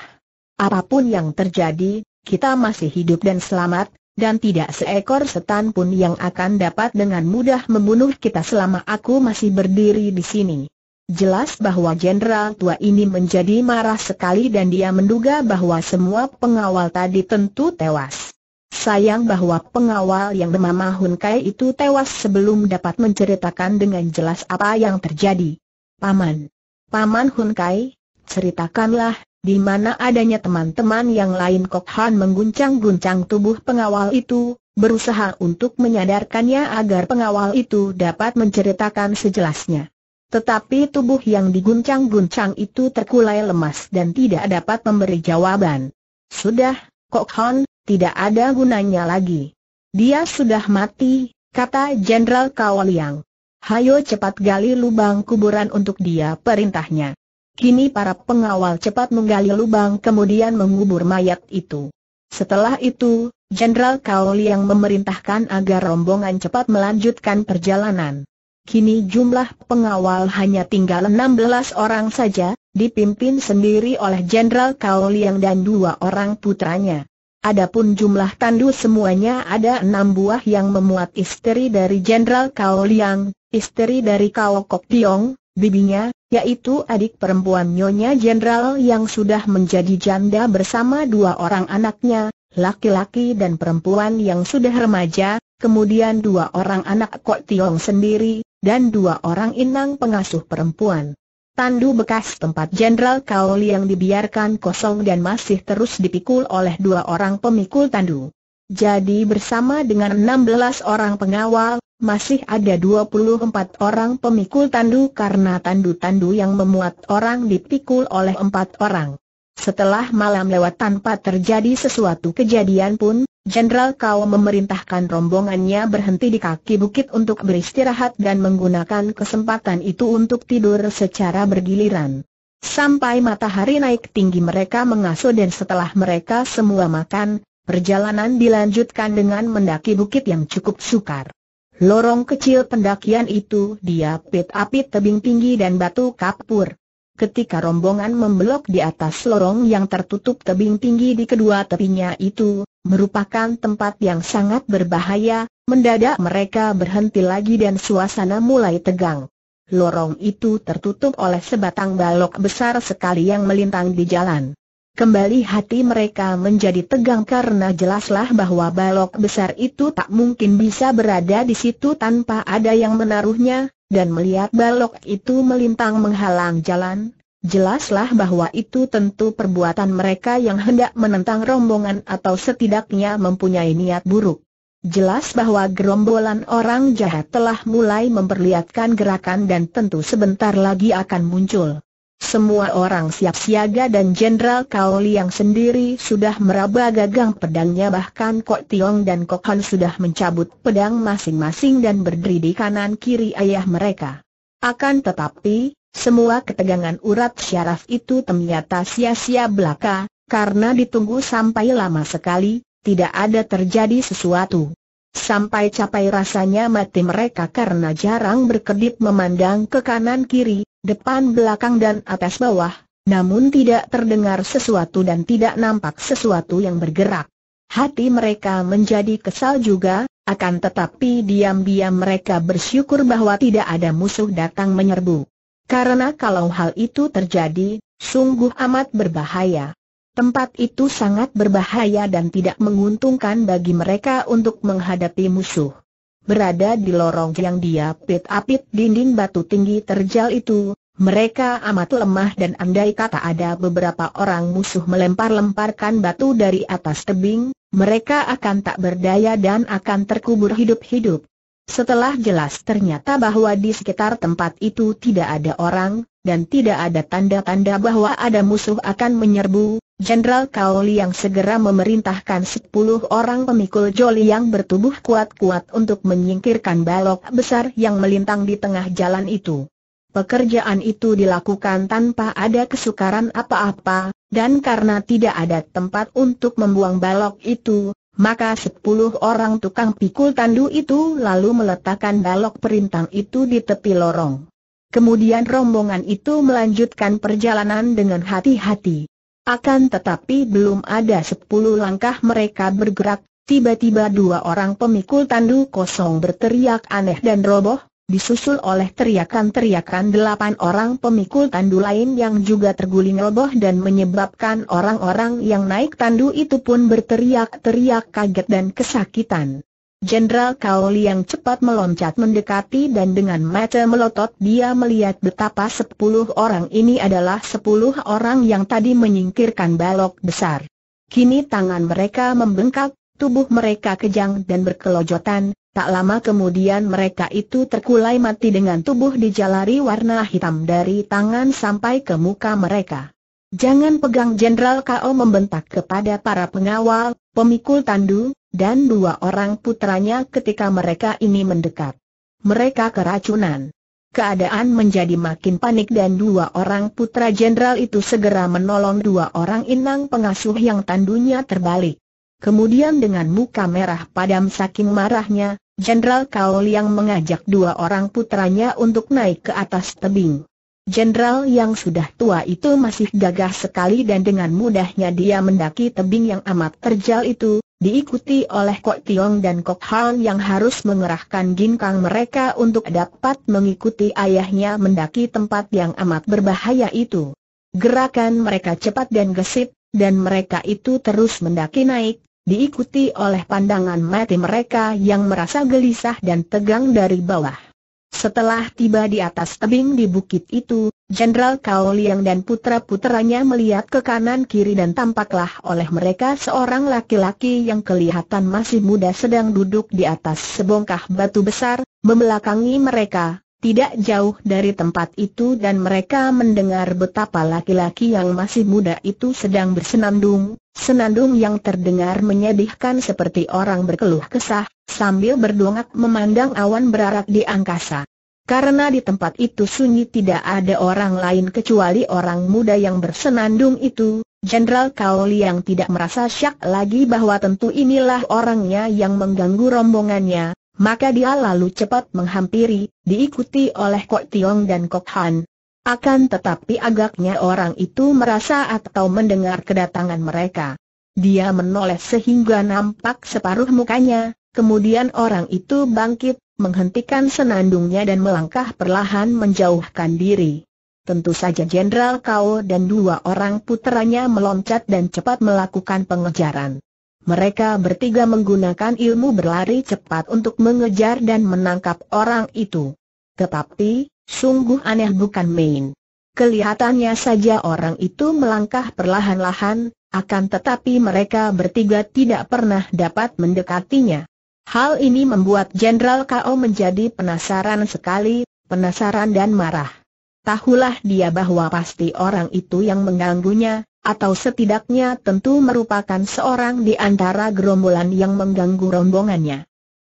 Apapun yang terjadi, kita masih hidup dan selamat, dan tidak seekor setan pun yang akan dapat dengan mudah membunuh kita selama aku masih berdiri di sini. Jelas bahwa jenderal tua ini menjadi marah sekali dan dia menduga bahwa semua pengawal tadi tentu tewas. Sayang bahwa pengawal yang bernama Hun Kai itu tewas sebelum dapat menceritakan dengan jelas apa yang terjadi. Paman. Paman Hun Kai, ceritakanlah, di mana adanya teman-teman yang lain Kok Han mengguncang-guncang tubuh pengawal itu, berusaha untuk menyadarkannya agar pengawal itu dapat menceritakan sejelasnya. Tetapi tubuh yang diguncang-guncang itu terkulai lemas dan tidak dapat memberi jawaban. Sudah, Kok Han, tidak ada gunanya lagi. Dia sudah mati, kata Jenderal Kawaliang. Hayo cepat gali lubang kuburan untuk dia perintahnya. Kini para pengawal cepat menggali lubang kemudian mengubur mayat itu. Setelah itu, Jenderal Kaoli yang memerintahkan agar rombongan cepat melanjutkan perjalanan. Kini jumlah pengawal hanya tinggal 16 orang saja, dipimpin sendiri oleh Jenderal Kaoli yang dan dua orang putranya. Adapun jumlah tandu semuanya ada enam buah yang memuat istri dari Jenderal yang, istri dari Kaokok Tiong, bibinya, yaitu adik perempuan Nyonya Jenderal yang sudah menjadi janda bersama dua orang anaknya, laki-laki dan perempuan yang sudah remaja, kemudian dua orang anak Kok Tiong sendiri, dan dua orang inang pengasuh perempuan. Tandu bekas tempat Jenderal Kaoli yang dibiarkan kosong dan masih terus dipikul oleh dua orang pemikul tandu. Jadi bersama dengan 16 orang pengawal, masih ada 24 orang pemikul tandu karena tandu-tandu yang memuat orang dipikul oleh empat orang. Setelah malam lewat tanpa terjadi sesuatu kejadian pun, Jenderal Kau memerintahkan rombongannya berhenti di kaki bukit untuk beristirahat dan menggunakan kesempatan itu untuk tidur secara bergiliran. Sampai matahari naik tinggi mereka mengasuh dan setelah mereka semua makan, perjalanan dilanjutkan dengan mendaki bukit yang cukup sukar. Lorong kecil pendakian itu diapit api tebing tinggi dan batu kapur. Ketika rombongan membelok di atas lorong yang tertutup tebing tinggi di kedua tepinya itu, merupakan tempat yang sangat berbahaya, mendadak mereka berhenti lagi dan suasana mulai tegang. Lorong itu tertutup oleh sebatang balok besar sekali yang melintang di jalan. Kembali hati mereka menjadi tegang karena jelaslah bahwa balok besar itu tak mungkin bisa berada di situ tanpa ada yang menaruhnya, dan melihat balok itu melintang menghalang jalan, jelaslah bahwa itu tentu perbuatan mereka yang hendak menentang rombongan atau setidaknya mempunyai niat buruk. Jelas bahwa gerombolan orang jahat telah mulai memperlihatkan gerakan dan tentu sebentar lagi akan muncul. Semua orang siap siaga dan Jenderal Kao Liang sendiri sudah meraba gagang pedangnya bahkan Kok Tiong dan Kok Han sudah mencabut pedang masing-masing dan berdiri di kanan kiri ayah mereka. Akan tetapi, semua ketegangan urat syaraf itu ternyata sia-sia belaka, karena ditunggu sampai lama sekali, tidak ada terjadi sesuatu. Sampai capai rasanya mati mereka karena jarang berkedip memandang ke kanan kiri, depan belakang dan atas bawah, namun tidak terdengar sesuatu dan tidak nampak sesuatu yang bergerak. Hati mereka menjadi kesal juga, akan tetapi diam-diam mereka bersyukur bahwa tidak ada musuh datang menyerbu. Karena kalau hal itu terjadi, sungguh amat berbahaya. Tempat itu sangat berbahaya dan tidak menguntungkan bagi mereka untuk menghadapi musuh berada di lorong yang diapit apit dinding batu tinggi terjal itu, mereka amat lemah dan andai kata ada beberapa orang musuh melempar-lemparkan batu dari atas tebing, mereka akan tak berdaya dan akan terkubur hidup-hidup. Setelah jelas ternyata bahwa di sekitar tempat itu tidak ada orang, dan tidak ada tanda-tanda bahwa ada musuh akan menyerbu, Jenderal Kauli yang segera memerintahkan sepuluh orang pemikul joli yang bertubuh kuat-kuat untuk menyingkirkan balok besar yang melintang di tengah jalan itu. Pekerjaan itu dilakukan tanpa ada kesukaran apa-apa, dan karena tidak ada tempat untuk membuang balok itu, maka sepuluh orang tukang pikul tandu itu lalu meletakkan balok perintang itu di tepi lorong. Kemudian rombongan itu melanjutkan perjalanan dengan hati-hati. Akan tetapi belum ada sepuluh langkah mereka bergerak, tiba-tiba dua orang pemikul tandu kosong berteriak aneh dan roboh, disusul oleh teriakan-teriakan delapan orang pemikul tandu lain yang juga terguling roboh dan menyebabkan orang-orang yang naik tandu itu pun berteriak-teriak kaget dan kesakitan. Jenderal Kaoli yang cepat meloncat mendekati dan dengan mata melotot dia melihat betapa sepuluh orang ini adalah sepuluh orang yang tadi menyingkirkan balok besar. Kini tangan mereka membengkak, tubuh mereka kejang dan berkelojotan, tak lama kemudian mereka itu terkulai mati dengan tubuh dijalari warna hitam dari tangan sampai ke muka mereka. Jangan pegang Jenderal K.O. membentak kepada para pengawal, pemikul tandu, dan dua orang putranya ketika mereka ini mendekat. Mereka keracunan. Keadaan menjadi makin panik dan dua orang putra jenderal itu segera menolong dua orang inang pengasuh yang tandunya terbalik. Kemudian dengan muka merah padam saking marahnya, Jenderal Kaol yang mengajak dua orang putranya untuk naik ke atas tebing. Jenderal yang sudah tua itu masih gagah sekali dan dengan mudahnya dia mendaki tebing yang amat terjal itu, diikuti oleh Kok Tiong dan Kok Hal yang harus mengerahkan ginkang mereka untuk dapat mengikuti ayahnya mendaki tempat yang amat berbahaya itu. Gerakan mereka cepat dan gesit, dan mereka itu terus mendaki naik, diikuti oleh pandangan mati mereka yang merasa gelisah dan tegang dari bawah. Setelah tiba di atas tebing di bukit itu, Jenderal Kao Liang dan putra-putranya melihat ke kanan kiri dan tampaklah oleh mereka seorang laki-laki yang kelihatan masih muda sedang duduk di atas sebongkah batu besar, membelakangi mereka, tidak jauh dari tempat itu dan mereka mendengar betapa laki-laki yang masih muda itu sedang bersenandung, senandung yang terdengar menyedihkan seperti orang berkeluh kesah, sambil berdongak memandang awan berarak di angkasa. Karena di tempat itu sunyi tidak ada orang lain kecuali orang muda yang bersenandung itu, Jenderal Kaoli yang tidak merasa syak lagi bahwa tentu inilah orangnya yang mengganggu rombongannya, maka dia lalu cepat menghampiri, diikuti oleh Kok Tiong dan Kok Han. Akan tetapi agaknya orang itu merasa atau mendengar kedatangan mereka. Dia menoleh sehingga nampak separuh mukanya, kemudian orang itu bangkit, menghentikan senandungnya dan melangkah perlahan menjauhkan diri. Tentu saja Jenderal Kau dan dua orang puteranya meloncat dan cepat melakukan pengejaran mereka bertiga menggunakan ilmu berlari cepat untuk mengejar dan menangkap orang itu. Tetapi, sungguh aneh bukan main. Kelihatannya saja orang itu melangkah perlahan-lahan, akan tetapi mereka bertiga tidak pernah dapat mendekatinya. Hal ini membuat Jenderal K.O. menjadi penasaran sekali, penasaran dan marah. Tahulah dia bahwa pasti orang itu yang mengganggunya, atau setidaknya tentu merupakan seorang di antara gerombolan yang mengganggu rombongannya.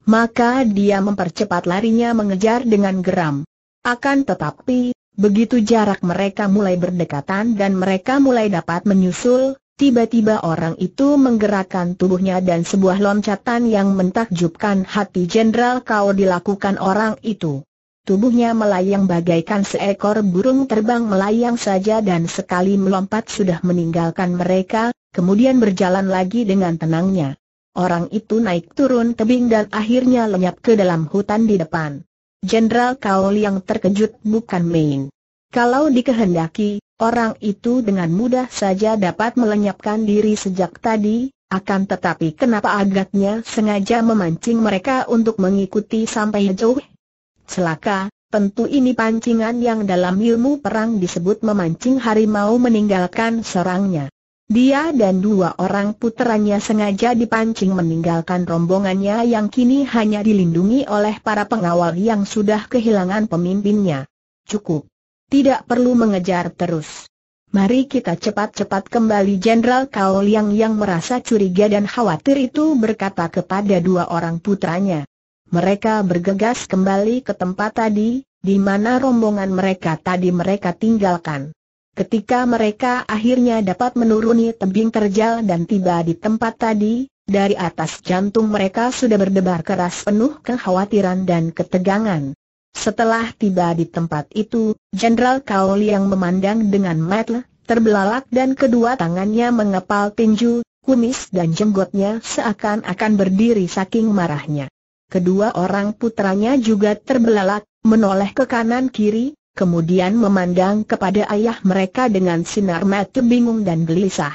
Maka dia mempercepat larinya mengejar dengan geram. Akan tetapi, begitu jarak mereka mulai berdekatan dan mereka mulai dapat menyusul, tiba-tiba orang itu menggerakkan tubuhnya dan sebuah loncatan yang mentakjubkan hati Jenderal Kau dilakukan orang itu. Tubuhnya melayang bagaikan seekor burung terbang melayang saja dan sekali melompat sudah meninggalkan mereka, kemudian berjalan lagi dengan tenangnya. Orang itu naik turun tebing dan akhirnya lenyap ke dalam hutan di depan. Jenderal Kaul yang terkejut bukan main. Kalau dikehendaki, orang itu dengan mudah saja dapat melenyapkan diri sejak tadi, akan tetapi kenapa agaknya sengaja memancing mereka untuk mengikuti sampai jauh? Celaka, tentu ini pancingan yang dalam ilmu perang disebut memancing harimau meninggalkan serangnya. Dia dan dua orang putranya sengaja dipancing meninggalkan rombongannya yang kini hanya dilindungi oleh para pengawal yang sudah kehilangan pemimpinnya. Cukup. Tidak perlu mengejar terus. Mari kita cepat-cepat kembali Jenderal Kao Liang yang merasa curiga dan khawatir itu berkata kepada dua orang putranya. Mereka bergegas kembali ke tempat tadi, di mana rombongan mereka tadi mereka tinggalkan. Ketika mereka akhirnya dapat menuruni tebing terjal dan tiba di tempat tadi, dari atas jantung mereka sudah berdebar keras penuh kekhawatiran dan ketegangan. Setelah tiba di tempat itu, Jenderal Kaul yang memandang dengan mata terbelalak dan kedua tangannya mengepal tinju, kumis dan jenggotnya seakan-akan berdiri saking marahnya kedua orang putranya juga terbelalak, menoleh ke kanan kiri, kemudian memandang kepada ayah mereka dengan sinar mata bingung dan gelisah.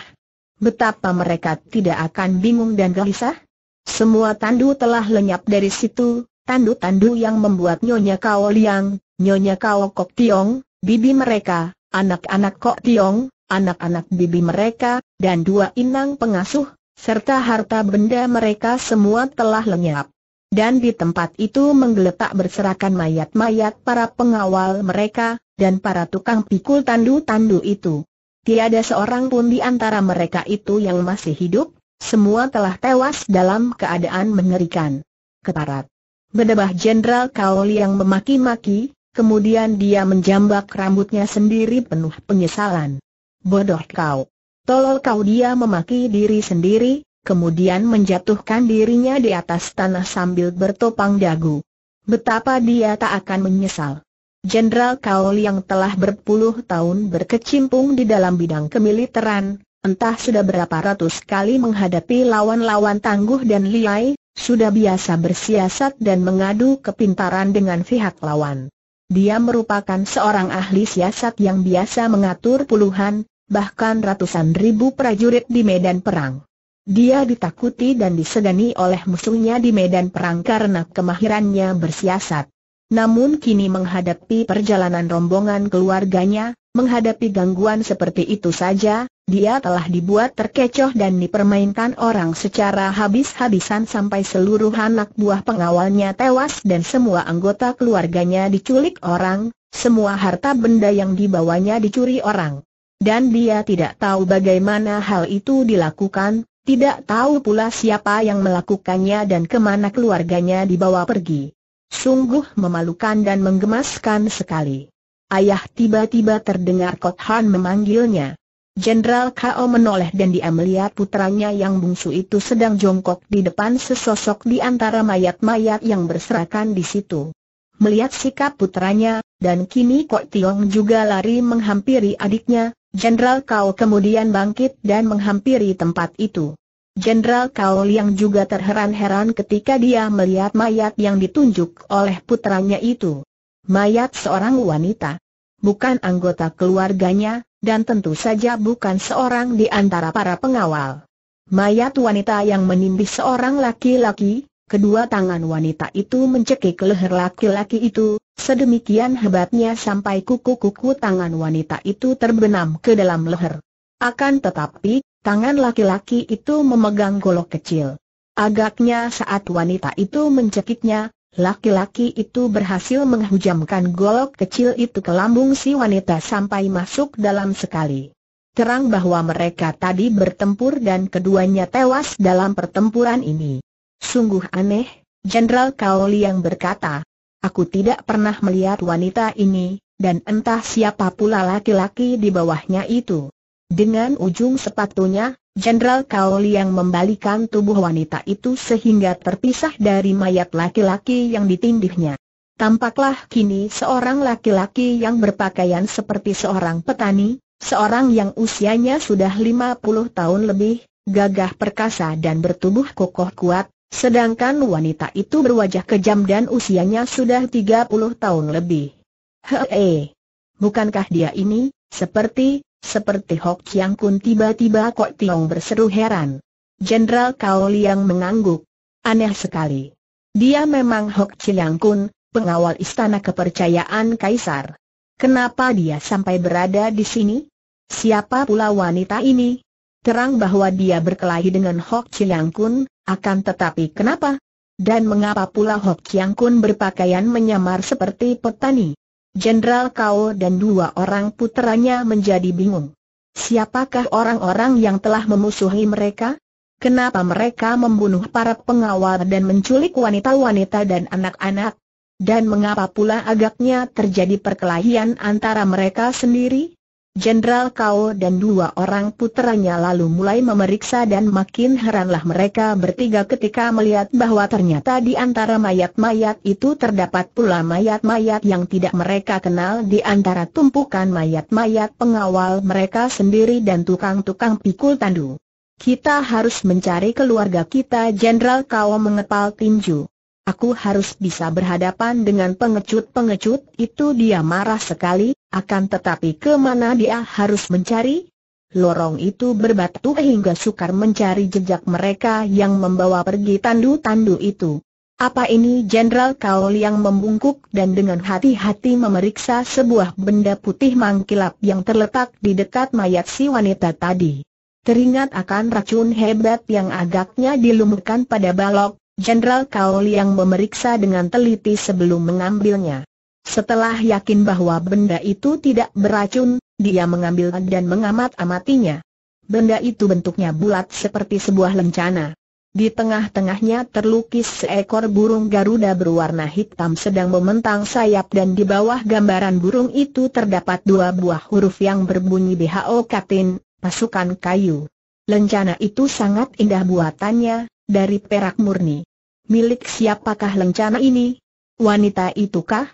Betapa mereka tidak akan bingung dan gelisah? Semua tandu telah lenyap dari situ, tandu-tandu yang membuat Nyonya Kao Liang, Nyonya Kao Kok Tiong, bibi mereka, anak-anak Kok Tiong, anak-anak bibi mereka, dan dua inang pengasuh, serta harta benda mereka semua telah lenyap dan di tempat itu menggeletak berserakan mayat-mayat para pengawal mereka, dan para tukang pikul tandu-tandu itu. Tiada seorang pun di antara mereka itu yang masih hidup, semua telah tewas dalam keadaan mengerikan. Keparat. Berdebah Jenderal Kaoli yang memaki-maki, kemudian dia menjambak rambutnya sendiri penuh penyesalan. Bodoh kau. Tolol kau dia memaki diri sendiri, kemudian menjatuhkan dirinya di atas tanah sambil bertopang dagu. Betapa dia tak akan menyesal. Jenderal Kaol yang telah berpuluh tahun berkecimpung di dalam bidang kemiliteran, entah sudah berapa ratus kali menghadapi lawan-lawan tangguh dan liai, sudah biasa bersiasat dan mengadu kepintaran dengan pihak lawan. Dia merupakan seorang ahli siasat yang biasa mengatur puluhan, bahkan ratusan ribu prajurit di medan perang. Dia ditakuti dan disegani oleh musuhnya di medan perang karena kemahirannya bersiasat. Namun kini menghadapi perjalanan rombongan keluarganya, menghadapi gangguan seperti itu saja, dia telah dibuat terkecoh dan dipermainkan orang secara habis-habisan sampai seluruh anak buah pengawalnya tewas dan semua anggota keluarganya diculik orang, semua harta benda yang dibawanya dicuri orang. Dan dia tidak tahu bagaimana hal itu dilakukan, tidak tahu pula siapa yang melakukannya dan kemana keluarganya dibawa pergi. Sungguh memalukan dan menggemaskan sekali. Ayah tiba-tiba terdengar Kot Han memanggilnya. Jenderal Kao menoleh dan dia melihat putranya yang bungsu itu sedang jongkok di depan sesosok di antara mayat-mayat yang berserakan di situ. Melihat sikap putranya, dan kini Kok Tiong juga lari menghampiri adiknya, Jenderal Kau kemudian bangkit dan menghampiri tempat itu. Jenderal Kau yang juga terheran-heran ketika dia melihat mayat yang ditunjuk oleh putranya itu. Mayat seorang wanita. Bukan anggota keluarganya, dan tentu saja bukan seorang di antara para pengawal. Mayat wanita yang menimbih seorang laki-laki, kedua tangan wanita itu mencekik leher laki-laki itu, Sedemikian hebatnya sampai kuku-kuku tangan wanita itu terbenam ke dalam leher. Akan tetapi, tangan laki-laki itu memegang golok kecil. Agaknya saat wanita itu mencekiknya, laki-laki itu berhasil menghujamkan golok kecil itu ke lambung si wanita sampai masuk dalam sekali. Terang bahwa mereka tadi bertempur dan keduanya tewas dalam pertempuran ini. Sungguh aneh, Jenderal Kauli yang berkata, Aku tidak pernah melihat wanita ini, dan entah siapa pula laki-laki di bawahnya itu. Dengan ujung sepatunya, Jenderal Kaoli yang membalikan tubuh wanita itu sehingga terpisah dari mayat laki-laki yang ditindihnya. Tampaklah kini seorang laki-laki yang berpakaian seperti seorang petani, seorang yang usianya sudah 50 tahun lebih, gagah perkasa dan bertubuh kokoh kuat, Sedangkan wanita itu berwajah kejam dan usianya sudah 30 tahun lebih. Hehehe, bukankah dia ini, seperti, seperti Hok Chiang Kun tiba-tiba Kok Tiong berseru heran. Jenderal Kao Liang mengangguk. Aneh sekali. Dia memang Hok Chiang Kun, pengawal istana kepercayaan Kaisar. Kenapa dia sampai berada di sini? Siapa pula wanita ini? Terang bahwa dia berkelahi dengan Hok Chiang Kun, akan tetapi kenapa? Dan mengapa pula Hok Kiang Kun berpakaian menyamar seperti petani? Jenderal Kao dan dua orang puteranya menjadi bingung. Siapakah orang-orang yang telah memusuhi mereka? Kenapa mereka membunuh para pengawal dan menculik wanita-wanita dan anak-anak? Dan mengapa pula agaknya terjadi perkelahian antara mereka sendiri? Jenderal Kao dan dua orang putranya lalu mulai memeriksa dan makin heranlah mereka bertiga ketika melihat bahwa ternyata di antara mayat-mayat itu terdapat pula mayat-mayat yang tidak mereka kenal di antara tumpukan mayat-mayat pengawal mereka sendiri dan tukang-tukang pikul tandu. Kita harus mencari keluarga kita Jenderal Kao mengepal tinju. Aku harus bisa berhadapan dengan pengecut-pengecut itu dia marah sekali, akan tetapi kemana dia harus mencari? Lorong itu berbatu hingga sukar mencari jejak mereka yang membawa pergi tandu-tandu itu. Apa ini Jenderal Kaul yang membungkuk dan dengan hati-hati memeriksa sebuah benda putih mangkilap yang terletak di dekat mayat si wanita tadi. Teringat akan racun hebat yang agaknya dilumurkan pada balok, Jenderal Kaul yang memeriksa dengan teliti sebelum mengambilnya. Setelah yakin bahwa benda itu tidak beracun, dia mengambil dan mengamat-amatinya. Benda itu bentuknya bulat seperti sebuah lencana. Di tengah-tengahnya terlukis seekor burung Garuda berwarna hitam sedang mementang sayap dan di bawah gambaran burung itu terdapat dua buah huruf yang berbunyi BHO Katin, pasukan kayu. Lencana itu sangat indah buatannya, dari perak murni. Milik siapakah lencana ini? Wanita itukah?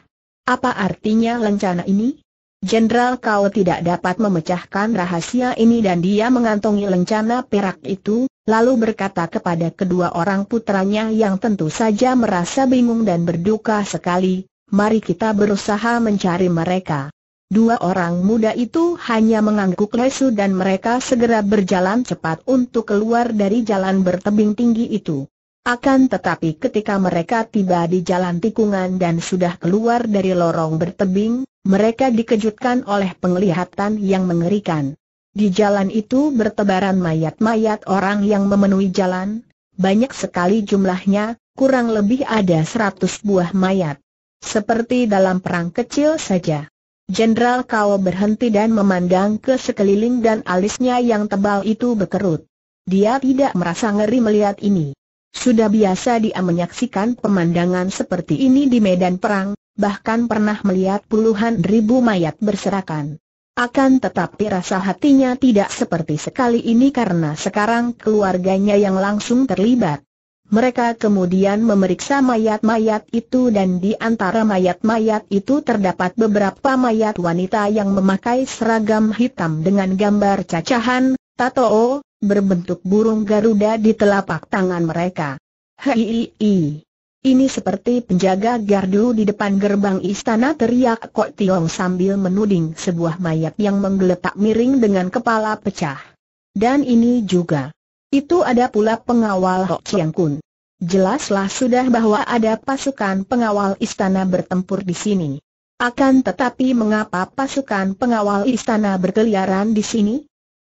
Apa artinya lencana ini? Jenderal kau tidak dapat memecahkan rahasia ini dan dia mengantongi lencana perak itu, lalu berkata kepada kedua orang putranya yang tentu saja merasa bingung dan berduka sekali, mari kita berusaha mencari mereka. Dua orang muda itu hanya mengangguk lesu dan mereka segera berjalan cepat untuk keluar dari jalan bertebing tinggi itu. Akan tetapi ketika mereka tiba di jalan tikungan dan sudah keluar dari lorong bertebing, mereka dikejutkan oleh penglihatan yang mengerikan. Di jalan itu bertebaran mayat-mayat orang yang memenuhi jalan, banyak sekali jumlahnya, kurang lebih ada seratus buah mayat. Seperti dalam perang kecil saja. Jenderal Kao berhenti dan memandang ke sekeliling dan alisnya yang tebal itu berkerut. Dia tidak merasa ngeri melihat ini. Sudah biasa dia menyaksikan pemandangan seperti ini di medan perang, bahkan pernah melihat puluhan ribu mayat berserakan. Akan tetapi rasa hatinya tidak seperti sekali ini karena sekarang keluarganya yang langsung terlibat. Mereka kemudian memeriksa mayat-mayat itu dan di antara mayat-mayat itu terdapat beberapa mayat wanita yang memakai seragam hitam dengan gambar cacahan, tato, berbentuk burung Garuda di telapak tangan mereka. Hei, ini seperti penjaga gardu di depan gerbang istana teriak Kok Tiong sambil menuding sebuah mayat yang menggeletak miring dengan kepala pecah. Dan ini juga. Itu ada pula pengawal Hok Chiang Kun. Jelaslah sudah bahwa ada pasukan pengawal istana bertempur di sini. Akan tetapi mengapa pasukan pengawal istana berkeliaran di sini?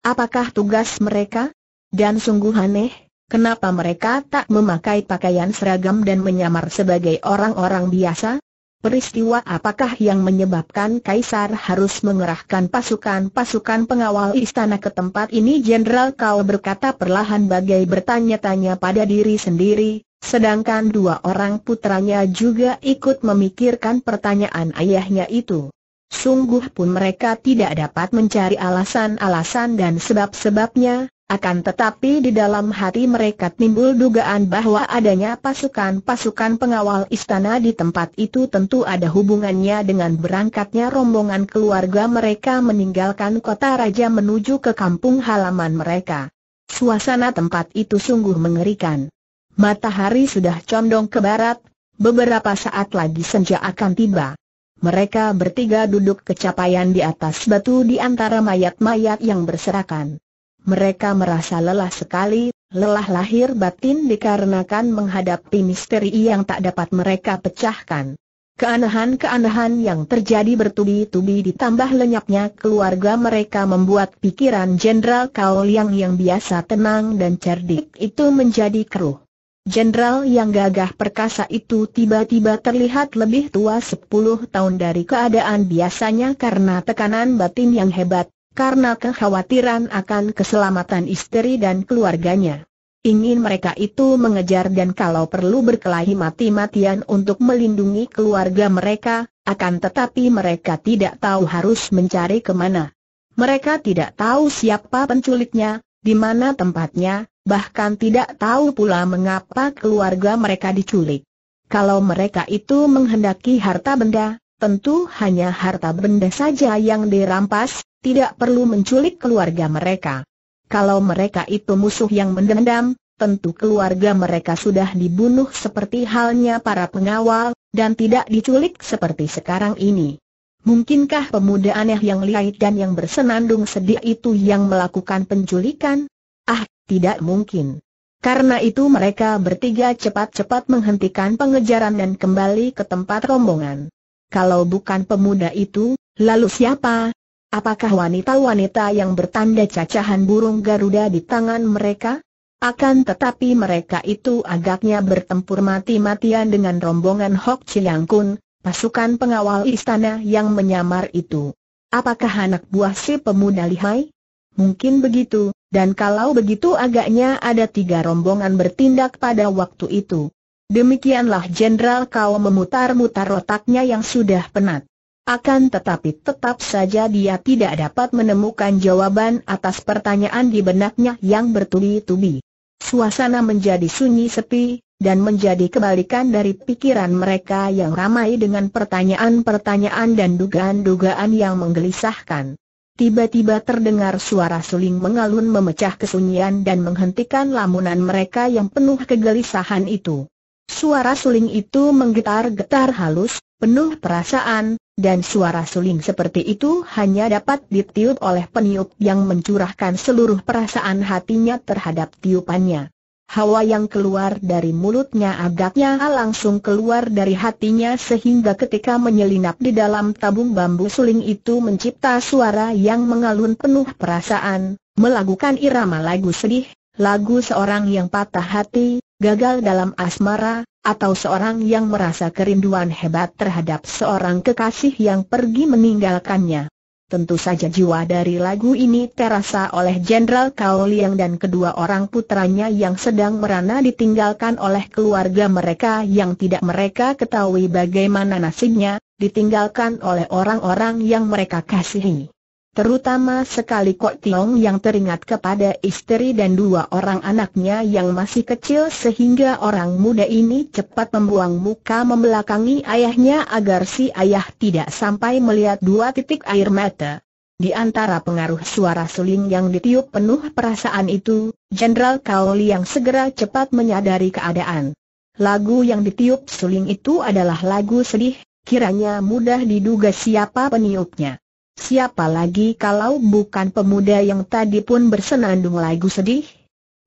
Apakah tugas mereka? Dan sungguh aneh, kenapa mereka tak memakai pakaian seragam dan menyamar sebagai orang-orang biasa? Peristiwa apakah yang menyebabkan Kaisar harus mengerahkan pasukan-pasukan pengawal istana ke tempat ini? Jenderal Kau berkata perlahan bagai bertanya-tanya pada diri sendiri, sedangkan dua orang putranya juga ikut memikirkan pertanyaan ayahnya itu. Sungguh pun mereka tidak dapat mencari alasan-alasan dan sebab-sebabnya, akan tetapi di dalam hati mereka timbul dugaan bahwa adanya pasukan-pasukan pengawal istana di tempat itu tentu ada hubungannya dengan berangkatnya rombongan keluarga mereka meninggalkan kota raja menuju ke kampung halaman mereka. Suasana tempat itu sungguh mengerikan. Matahari sudah condong ke barat, beberapa saat lagi senja akan tiba. Mereka bertiga duduk kecapaian di atas batu di antara mayat-mayat yang berserakan. Mereka merasa lelah sekali, lelah lahir batin dikarenakan menghadapi misteri yang tak dapat mereka pecahkan. Keanehan-keanehan yang terjadi bertubi-tubi ditambah lenyapnya keluarga mereka membuat pikiran Jenderal Kao Liang yang biasa tenang dan cerdik itu menjadi keruh. Jenderal yang gagah perkasa itu tiba-tiba terlihat lebih tua 10 tahun dari keadaan biasanya karena tekanan batin yang hebat, karena kekhawatiran akan keselamatan istri dan keluarganya. Ingin mereka itu mengejar dan kalau perlu berkelahi mati-matian untuk melindungi keluarga mereka, akan tetapi mereka tidak tahu harus mencari kemana. Mereka tidak tahu siapa penculiknya, di mana tempatnya, bahkan tidak tahu pula mengapa keluarga mereka diculik. Kalau mereka itu menghendaki harta benda, tentu hanya harta benda saja yang dirampas, tidak perlu menculik keluarga mereka. Kalau mereka itu musuh yang mendendam, tentu keluarga mereka sudah dibunuh seperti halnya para pengawal, dan tidak diculik seperti sekarang ini. Mungkinkah pemuda aneh yang liai dan yang bersenandung sedih itu yang melakukan penculikan? Ah, tidak mungkin. Karena itu mereka bertiga cepat-cepat menghentikan pengejaran dan kembali ke tempat rombongan. Kalau bukan pemuda itu, lalu siapa? Apakah wanita-wanita yang bertanda cacahan burung Garuda di tangan mereka? Akan tetapi mereka itu agaknya bertempur mati-matian dengan rombongan Hok Chiang Kun, pasukan pengawal istana yang menyamar itu. Apakah anak buah si pemuda lihai? Mungkin begitu, dan kalau begitu agaknya ada tiga rombongan bertindak pada waktu itu. Demikianlah Jenderal Kau memutar-mutar otaknya yang sudah penat. Akan tetapi tetap saja dia tidak dapat menemukan jawaban atas pertanyaan di benaknya yang bertubi-tubi. Suasana menjadi sunyi sepi, dan menjadi kebalikan dari pikiran mereka yang ramai dengan pertanyaan-pertanyaan dan dugaan-dugaan yang menggelisahkan. Tiba-tiba terdengar suara suling mengalun memecah kesunyian dan menghentikan lamunan mereka yang penuh kegelisahan itu. Suara suling itu menggetar-getar halus, penuh perasaan, dan suara suling seperti itu hanya dapat ditiup oleh peniup yang mencurahkan seluruh perasaan hatinya terhadap tiupannya. Hawa yang keluar dari mulutnya agaknya langsung keluar dari hatinya sehingga ketika menyelinap di dalam tabung bambu suling itu mencipta suara yang mengalun penuh perasaan, melakukan irama lagu sedih, lagu seorang yang patah hati, gagal dalam asmara, atau seorang yang merasa kerinduan hebat terhadap seorang kekasih yang pergi meninggalkannya. Tentu saja jiwa dari lagu ini terasa oleh Jenderal Cao Liang dan kedua orang putranya yang sedang merana ditinggalkan oleh keluarga mereka yang tidak mereka ketahui bagaimana nasibnya, ditinggalkan oleh orang-orang yang mereka kasihi. Terutama sekali Kok Tiong yang teringat kepada istri dan dua orang anaknya yang masih kecil sehingga orang muda ini cepat membuang muka membelakangi ayahnya agar si ayah tidak sampai melihat dua titik air mata. Di antara pengaruh suara suling yang ditiup penuh perasaan itu, Jenderal Kaoli yang segera cepat menyadari keadaan. Lagu yang ditiup suling itu adalah lagu sedih, kiranya mudah diduga siapa peniupnya. Siapa lagi kalau bukan pemuda yang tadi pun bersenandung lagu sedih?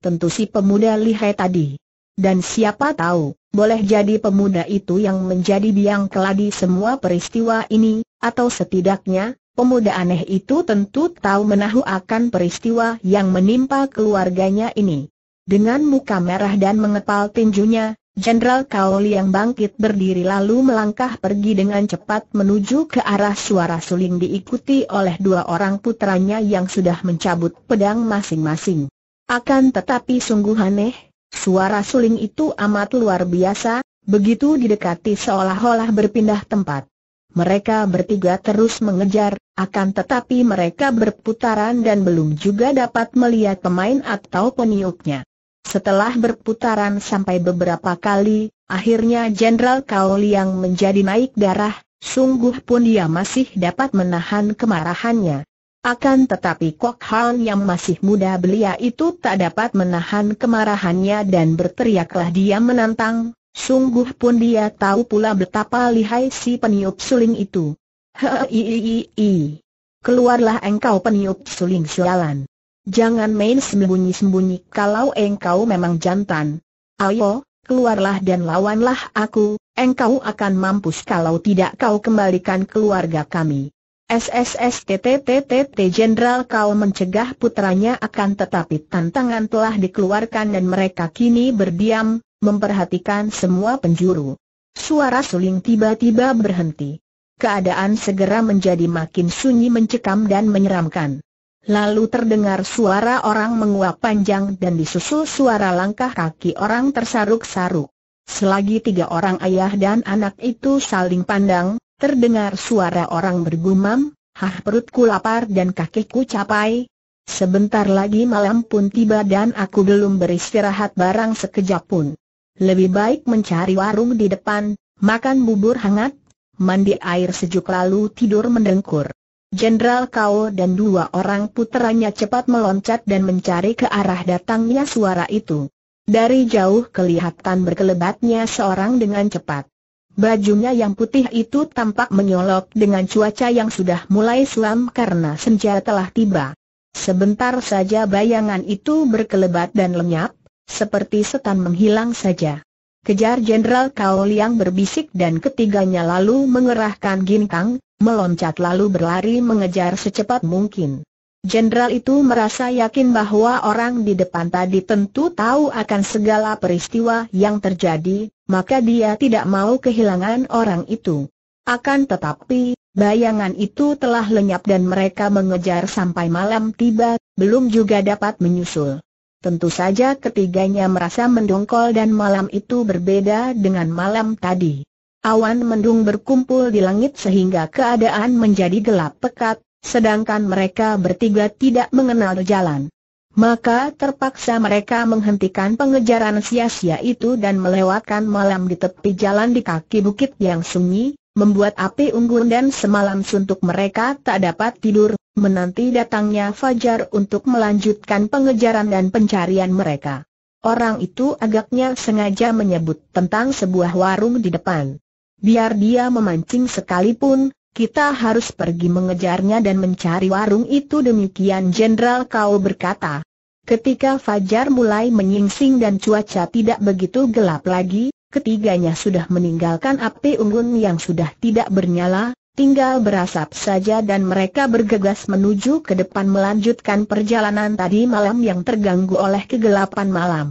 Tentu si pemuda lihai tadi. Dan siapa tahu, boleh jadi pemuda itu yang menjadi biang keladi semua peristiwa ini, atau setidaknya, pemuda aneh itu tentu tahu menahu akan peristiwa yang menimpa keluarganya ini. Dengan muka merah dan mengepal tinjunya, Jenderal Kao Liang bangkit berdiri lalu melangkah pergi dengan cepat menuju ke arah suara suling diikuti oleh dua orang putranya yang sudah mencabut pedang masing-masing. Akan tetapi sungguh aneh, suara suling itu amat luar biasa, begitu didekati seolah-olah berpindah tempat. Mereka bertiga terus mengejar, akan tetapi mereka berputaran dan belum juga dapat melihat pemain atau peniupnya. Setelah berputaran sampai beberapa kali, akhirnya Jenderal Kao Liang menjadi naik darah, sungguh pun dia masih dapat menahan kemarahannya. Akan tetapi Kok Han yang masih muda belia itu tak dapat menahan kemarahannya dan berteriaklah dia menantang, sungguh pun dia tahu pula betapa lihai si peniup suling itu. Hei, Keluarlah engkau peniup suling sialan. Jangan main sembunyi-sembunyi kalau engkau memang jantan. Ayo, keluarlah dan lawanlah aku, engkau akan mampus kalau tidak kau kembalikan keluarga kami. SSSTTTTT Jenderal kau mencegah putranya akan tetapi tantangan telah dikeluarkan dan mereka kini berdiam, memperhatikan semua penjuru. Suara suling tiba-tiba berhenti. Keadaan segera menjadi makin sunyi mencekam dan menyeramkan. Lalu terdengar suara orang menguap panjang dan disusul suara langkah kaki orang tersaruk-saruk. Selagi tiga orang ayah dan anak itu saling pandang, terdengar suara orang bergumam, Hah perutku lapar dan kakiku capai. Sebentar lagi malam pun tiba dan aku belum beristirahat barang sekejap pun. Lebih baik mencari warung di depan, makan bubur hangat, mandi air sejuk lalu tidur mendengkur. Jenderal Kau dan dua orang puteranya cepat meloncat dan mencari ke arah datangnya suara itu. Dari jauh kelihatan berkelebatnya seorang dengan cepat. Bajunya yang putih itu tampak menyolok dengan cuaca yang sudah mulai selam karena senja telah tiba. Sebentar saja bayangan itu berkelebat dan lenyap, seperti setan menghilang saja. Kejar Jenderal Kau yang berbisik dan ketiganya lalu mengerahkan gintang meloncat lalu berlari mengejar secepat mungkin. Jenderal itu merasa yakin bahwa orang di depan tadi tentu tahu akan segala peristiwa yang terjadi, maka dia tidak mau kehilangan orang itu. Akan tetapi, bayangan itu telah lenyap dan mereka mengejar sampai malam tiba, belum juga dapat menyusul. Tentu saja ketiganya merasa mendongkol dan malam itu berbeda dengan malam tadi awan mendung berkumpul di langit sehingga keadaan menjadi gelap pekat, sedangkan mereka bertiga tidak mengenal jalan. Maka terpaksa mereka menghentikan pengejaran sia-sia itu dan melewatkan malam di tepi jalan di kaki bukit yang sunyi, membuat api unggun dan semalam suntuk mereka tak dapat tidur, menanti datangnya fajar untuk melanjutkan pengejaran dan pencarian mereka. Orang itu agaknya sengaja menyebut tentang sebuah warung di depan. Biar dia memancing sekalipun, kita harus pergi mengejarnya dan mencari warung itu demikian Jenderal Kau berkata. Ketika Fajar mulai menyingsing dan cuaca tidak begitu gelap lagi, ketiganya sudah meninggalkan api unggun yang sudah tidak bernyala, tinggal berasap saja dan mereka bergegas menuju ke depan melanjutkan perjalanan tadi malam yang terganggu oleh kegelapan malam.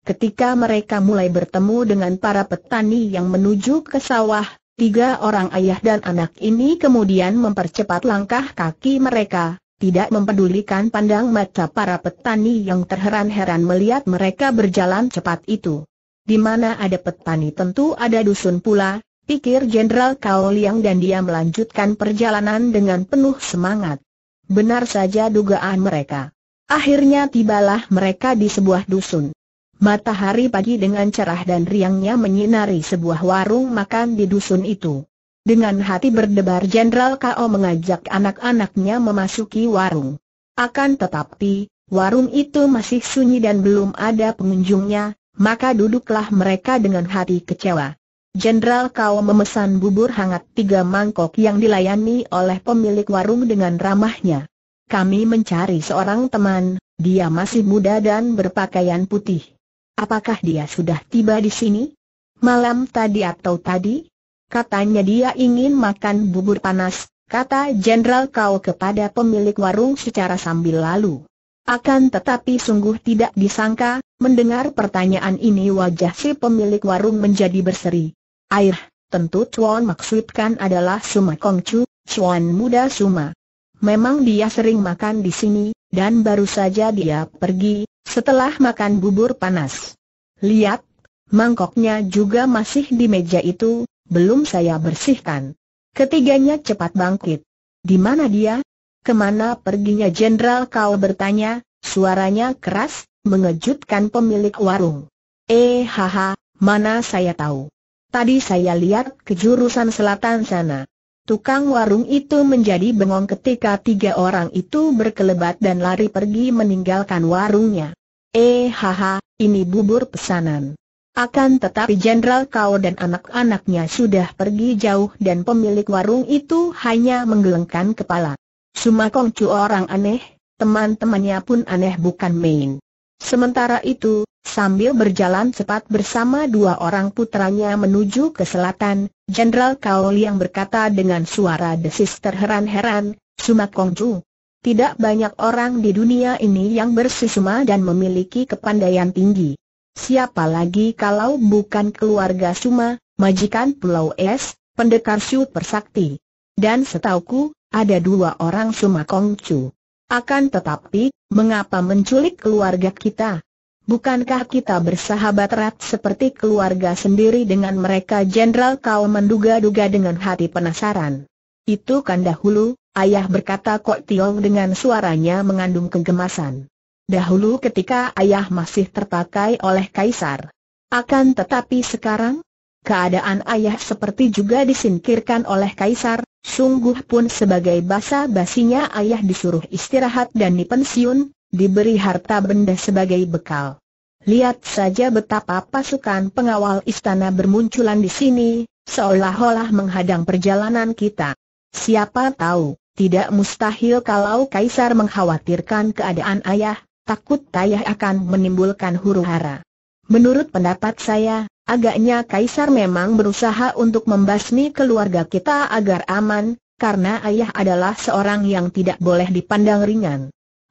Ketika mereka mulai bertemu dengan para petani yang menuju ke sawah, tiga orang ayah dan anak ini kemudian mempercepat langkah kaki mereka, tidak mempedulikan pandang mata para petani yang terheran-heran melihat mereka berjalan cepat itu. Di mana ada petani tentu ada dusun pula, pikir Jenderal Kaoliang Liang dan dia melanjutkan perjalanan dengan penuh semangat. Benar saja dugaan mereka. Akhirnya tibalah mereka di sebuah dusun. Matahari pagi dengan cerah dan riangnya menyinari sebuah warung makan di dusun itu. Dengan hati berdebar Jenderal K.O. mengajak anak-anaknya memasuki warung. Akan tetapi, warung itu masih sunyi dan belum ada pengunjungnya, maka duduklah mereka dengan hati kecewa. Jenderal K.O. memesan bubur hangat tiga mangkok yang dilayani oleh pemilik warung dengan ramahnya. Kami mencari seorang teman, dia masih muda dan berpakaian putih. Apakah dia sudah tiba di sini? Malam tadi atau tadi? Katanya dia ingin makan bubur panas, kata Jenderal Kau kepada pemilik warung secara sambil lalu. Akan tetapi sungguh tidak disangka, mendengar pertanyaan ini wajah si pemilik warung menjadi berseri. Air, tentu Chuan maksudkan adalah Suma Kongcu, Chuan muda Suma. Memang dia sering makan di sini, dan baru saja dia pergi, setelah makan bubur panas. Lihat, mangkoknya juga masih di meja itu, belum saya bersihkan. Ketiganya cepat bangkit. Di mana dia? Kemana perginya Jenderal kau bertanya, suaranya keras, mengejutkan pemilik warung. Eh haha, mana saya tahu. Tadi saya lihat ke jurusan selatan sana. Tukang warung itu menjadi bengong ketika tiga orang itu berkelebat dan lari pergi meninggalkan warungnya. Eh haha, ini bubur pesanan. Akan tetapi Jenderal Kau dan anak-anaknya sudah pergi jauh dan pemilik warung itu hanya menggelengkan kepala. Sumakong cu orang aneh, teman-temannya pun aneh bukan main. Sementara itu, Sambil berjalan cepat bersama dua orang putranya menuju ke selatan, Jenderal Kao yang berkata dengan suara desis terheran-heran, Sumakongju. Tidak banyak orang di dunia ini yang bersusuma dan memiliki kepandaian tinggi. Siapa lagi kalau bukan keluarga Suma, majikan Pulau Es, pendekar Siu Persakti. Dan setauku, ada dua orang Suma Kongcu. Akan tetapi, mengapa menculik keluarga kita? Bukankah kita bersahabat erat seperti keluarga sendiri dengan mereka Jenderal kau menduga-duga dengan hati penasaran. Itu kan dahulu, ayah berkata Kok Tiong dengan suaranya mengandung kegemasan. Dahulu ketika ayah masih terpakai oleh kaisar. Akan tetapi sekarang, keadaan ayah seperti juga disingkirkan oleh kaisar, sungguh pun sebagai basa basinya ayah disuruh istirahat dan dipensiun, diberi harta benda sebagai bekal. Lihat saja betapa pasukan pengawal istana bermunculan di sini, seolah-olah menghadang perjalanan kita. Siapa tahu, tidak mustahil kalau Kaisar mengkhawatirkan keadaan ayah, takut ayah akan menimbulkan huru hara. Menurut pendapat saya, agaknya Kaisar memang berusaha untuk membasmi keluarga kita agar aman, karena ayah adalah seorang yang tidak boleh dipandang ringan.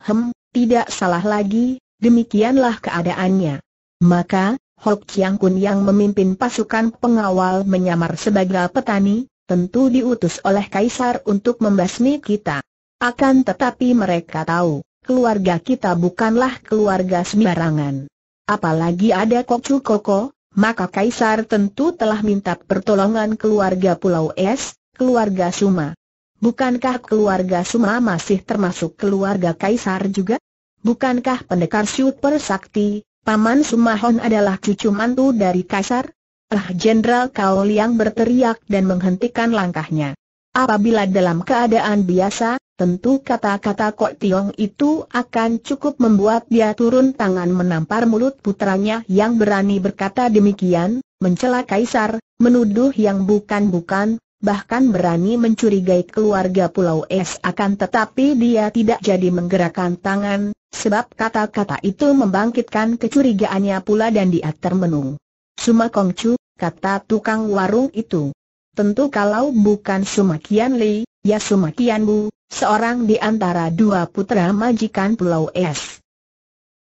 Hem, tidak salah lagi, demikianlah keadaannya. Maka, Hok Chiang Kun yang memimpin pasukan pengawal menyamar sebagai petani, tentu diutus oleh Kaisar untuk membasmi kita. Akan tetapi mereka tahu, keluarga kita bukanlah keluarga sembarangan. Apalagi ada Kokcu Koko, maka Kaisar tentu telah minta pertolongan keluarga Pulau Es, keluarga Suma. Bukankah keluarga Suma masih termasuk keluarga Kaisar juga? Bukankah pendekar super sakti, Paman Sumahon adalah cucu mantu dari Kaisar? Ah Jenderal Kao Liang berteriak dan menghentikan langkahnya. Apabila dalam keadaan biasa, tentu kata-kata Kok Tiong itu akan cukup membuat dia turun tangan menampar mulut putranya yang berani berkata demikian, mencela Kaisar, menuduh yang bukan-bukan, bahkan berani mencurigai keluarga Pulau Es akan tetapi dia tidak jadi menggerakkan tangan, sebab kata-kata itu membangkitkan kecurigaannya pula dan dia termenung. Suma Kongcu, kata tukang warung itu. Tentu kalau bukan Suma Kian Li, ya Suma Kian Bu, seorang di antara dua putra majikan Pulau Es.